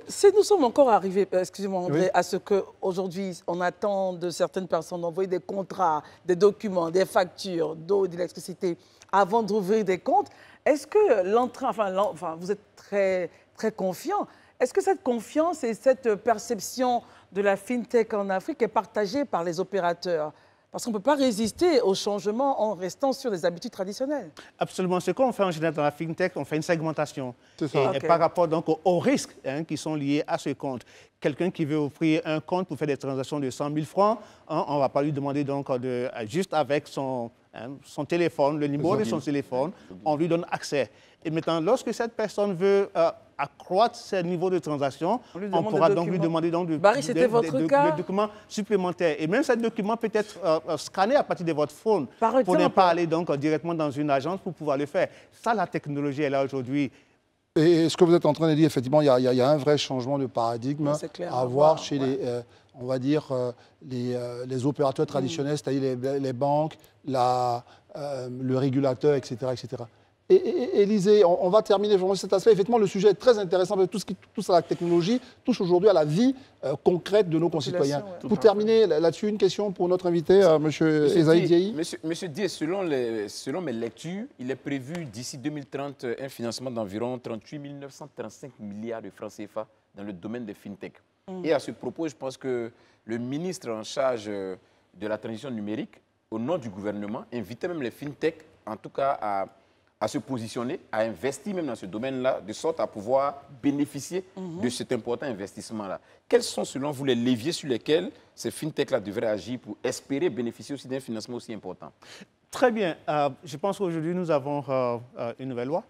Si nous sommes encore arrivés, euh, excusez-moi à ce qu'aujourd'hui, on attend de certaines personnes d'envoyer des contrats, des documents, des factures d'eau, d'électricité, avant d'ouvrir des comptes, est-ce que l'entrain, enfin, enfin, vous êtes très, très confiant, est-ce que cette confiance et cette perception de la fintech en Afrique est partagée par les opérateurs parce qu'on ne peut pas résister au changement en restant sur les habitudes traditionnelles. Absolument. Ce qu'on fait en général dans la fintech, on fait une segmentation. Ça. Et, par rapport donc aux risques hein, qui sont liés à ce compte. Quelqu'un qui veut offrir un compte pour faire des transactions de 100 000 francs, hein, on ne va pas lui demander donc de, euh, juste avec son, hein, son téléphone, le numéro de son téléphone, on lui donne accès. Et maintenant, lorsque cette personne veut euh, accroître ce niveaux de transaction, on, pourra donc lui demander donc de, documents supplémentaires. Et même ces documents peut être euh, euh, scanné à partir de votre phone pour ne pas aller donc euh, directement dans une agence pour pouvoir le faire. Ça, la technologie est là aujourd'hui. Et ce que vous êtes en train de dire, effectivement, il y, a un vrai changement de paradigme à avoir chez les, on va dire, les, opérateurs traditionnels, mm. c'est-à-dire les, les, banques, la, le régulateur, etc., etc et, Élisée, on, va terminer sur cet aspect. Effectivement, le sujet est très intéressant parce que tout ce qui touche à la technologie touche aujourd'hui à la vie euh, concrète de nos concitoyens. Pour terminer là-dessus, une question pour notre invité, euh, Monsieur M. Diéhi. – Monsieur, Diéhi, selon, selon mes lectures, il est prévu d'ici 2030 euh, un financement d'environ 38 935 milliards de francs CFA dans le domaine des fintech. Mm. Et à ce propos, je pense que le ministre en charge de la transition numérique, au nom du gouvernement, invitait même les fintech, en tout cas, à à se positionner, à investir même dans ce domaine-là, de sorte à pouvoir bénéficier mhm. de cet important investissement-là. Quels sont, selon vous, les leviers sur lesquels ces fintechs-là devraient agir pour espérer bénéficier aussi d'un financement aussi important Très bien. Euh, je pense qu'aujourd'hui, nous avons euh, euh, une nouvelle loi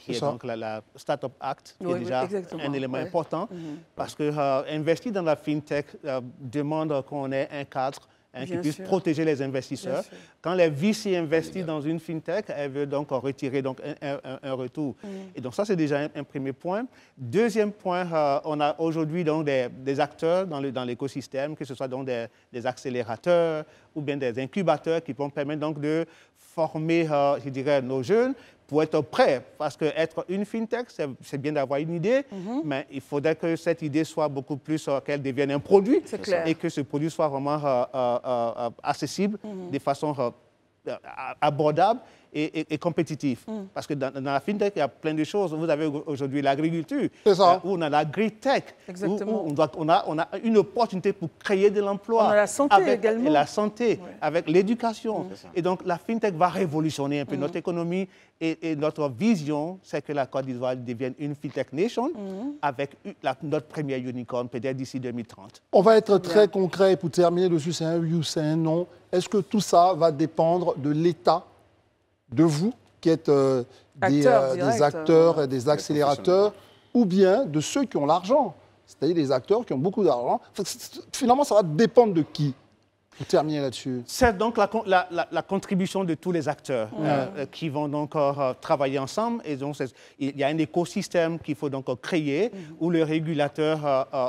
qui est, donc la, la Startup Act, qui est déjà un élément important, mhm. parce que investir dans la fintech demande qu'on ait un cadre Hein, qui puisse protéger les investisseurs. Quand les VC investissent dans une fintech, elle veut donc en retirer donc un, retour. Et donc ça, c'est déjà un, premier point. Deuxième point, euh, on a aujourd'hui des, acteurs dans l'écosystème, que ce soit donc des, accélérateurs ou bien des incubateurs qui vont permettre donc de former, euh, je dirais, nos jeunes, pour être prêt, parce qu'être une fintech, c'est bien d'avoir une idée, mhm. mais il faudrait que cette idée soit beaucoup plus, euh, qu'elle devienne un produit, et que ce produit soit vraiment euh, euh, accessible mhm. de façon abordable et, compétitif. Mm. Parce que dans, la fintech, il y a plein de choses. Vous avez aujourd'hui l'agriculture, euh, où on a la tech où, on, on, a, on, a, une opportunité pour créer de l'emploi. la santé avec, également. Et la santé, avec l'éducation. Mm. Et donc, la fintech va révolutionner un peu mm. notre économie. Et, notre vision, c'est que la Côte d'Ivoire devienne une fintech nation avec notre première unicorn, peut-être d'ici 2030. On va être très concret pour terminer dessus. C'est un oui ou c'est un non. Est-ce que tout ça va dépendre de l'État de vous qui êtes euh, des, euh, acteurs, des, euh. des accélérateurs, ou bien de ceux qui ont l'argent, c'est-à-dire des acteurs qui ont beaucoup d'argent. Finalement, ça va dépendre de qui pour terminer là-dessus. C'est donc la, la, la, contribution de tous les acteurs euh, euh, qui vont donc euh, travailler ensemble. Et donc, il y a un écosystème qu'il faut donc créer mhm. où le régulateur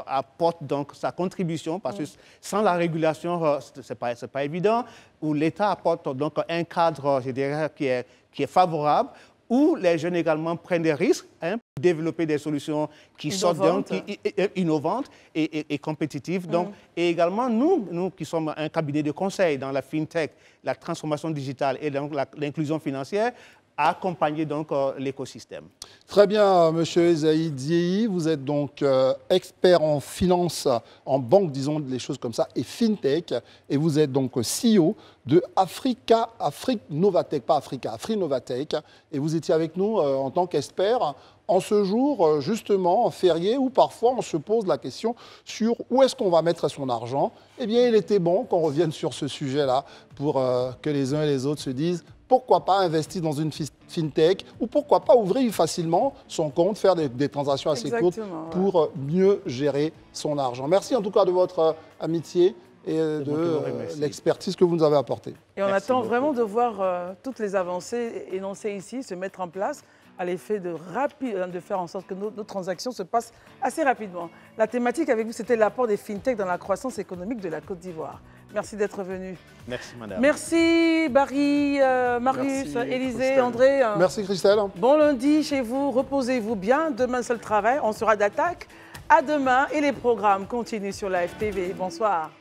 apporte donc sa contribution parce que sans la régulation, ce n'est pas, pas évident. Où l'État apporte donc un cadre, je dirais, qui est, qui est favorable où les jeunes également prennent des risques, hein, développer des solutions qui sortent donc innovantes et, compétitives. Mm. Donc, Et également, nous, nous qui sommes un cabinet de conseil dans la fintech, la transformation digitale et donc l'inclusion financière, accompagner donc euh, l'écosystème. Très bien, euh, Monsieur Esaï vous êtes donc euh, expert en finance, en banque, disons les choses comme ça, et fintech, et vous êtes donc CEO de Africa, Afrique Novatech, pas Africa, Afrique Novatech, et vous étiez avec nous en tant qu'expert en ce jour, euh, justement, en férié, où parfois on se pose la question sur où est-ce qu'on va mettre son argent, eh bien, il était bon qu'on revienne sur ce sujet-là pour euh, que les uns et les autres se disent pourquoi pas investir dans une fintech ou pourquoi pas ouvrir facilement son compte, faire des, transactions assez courtes pour euh, mieux gérer son argent. Merci en tout cas de votre amitié et de l'expertise que vous nous avez apportée. Et on attend vraiment de voir toutes les avancées énoncées ici se mettre en place à l'effet de, euh, de faire en sorte que nos, transactions se passent assez rapidement. La thématique avec vous, c'était l'apport des fintechs dans la croissance économique de la Côte d'Ivoire. Merci d'être venu. Merci, madame. Merci, Barry, euh, Marius, Élisée, André. Hein. Merci, Christelle. Bon lundi chez vous. Reposez-vous bien. Demain, c'est le travail. On sera d'attaque. À demain et les programmes continuent sur la FTV. Bonsoir.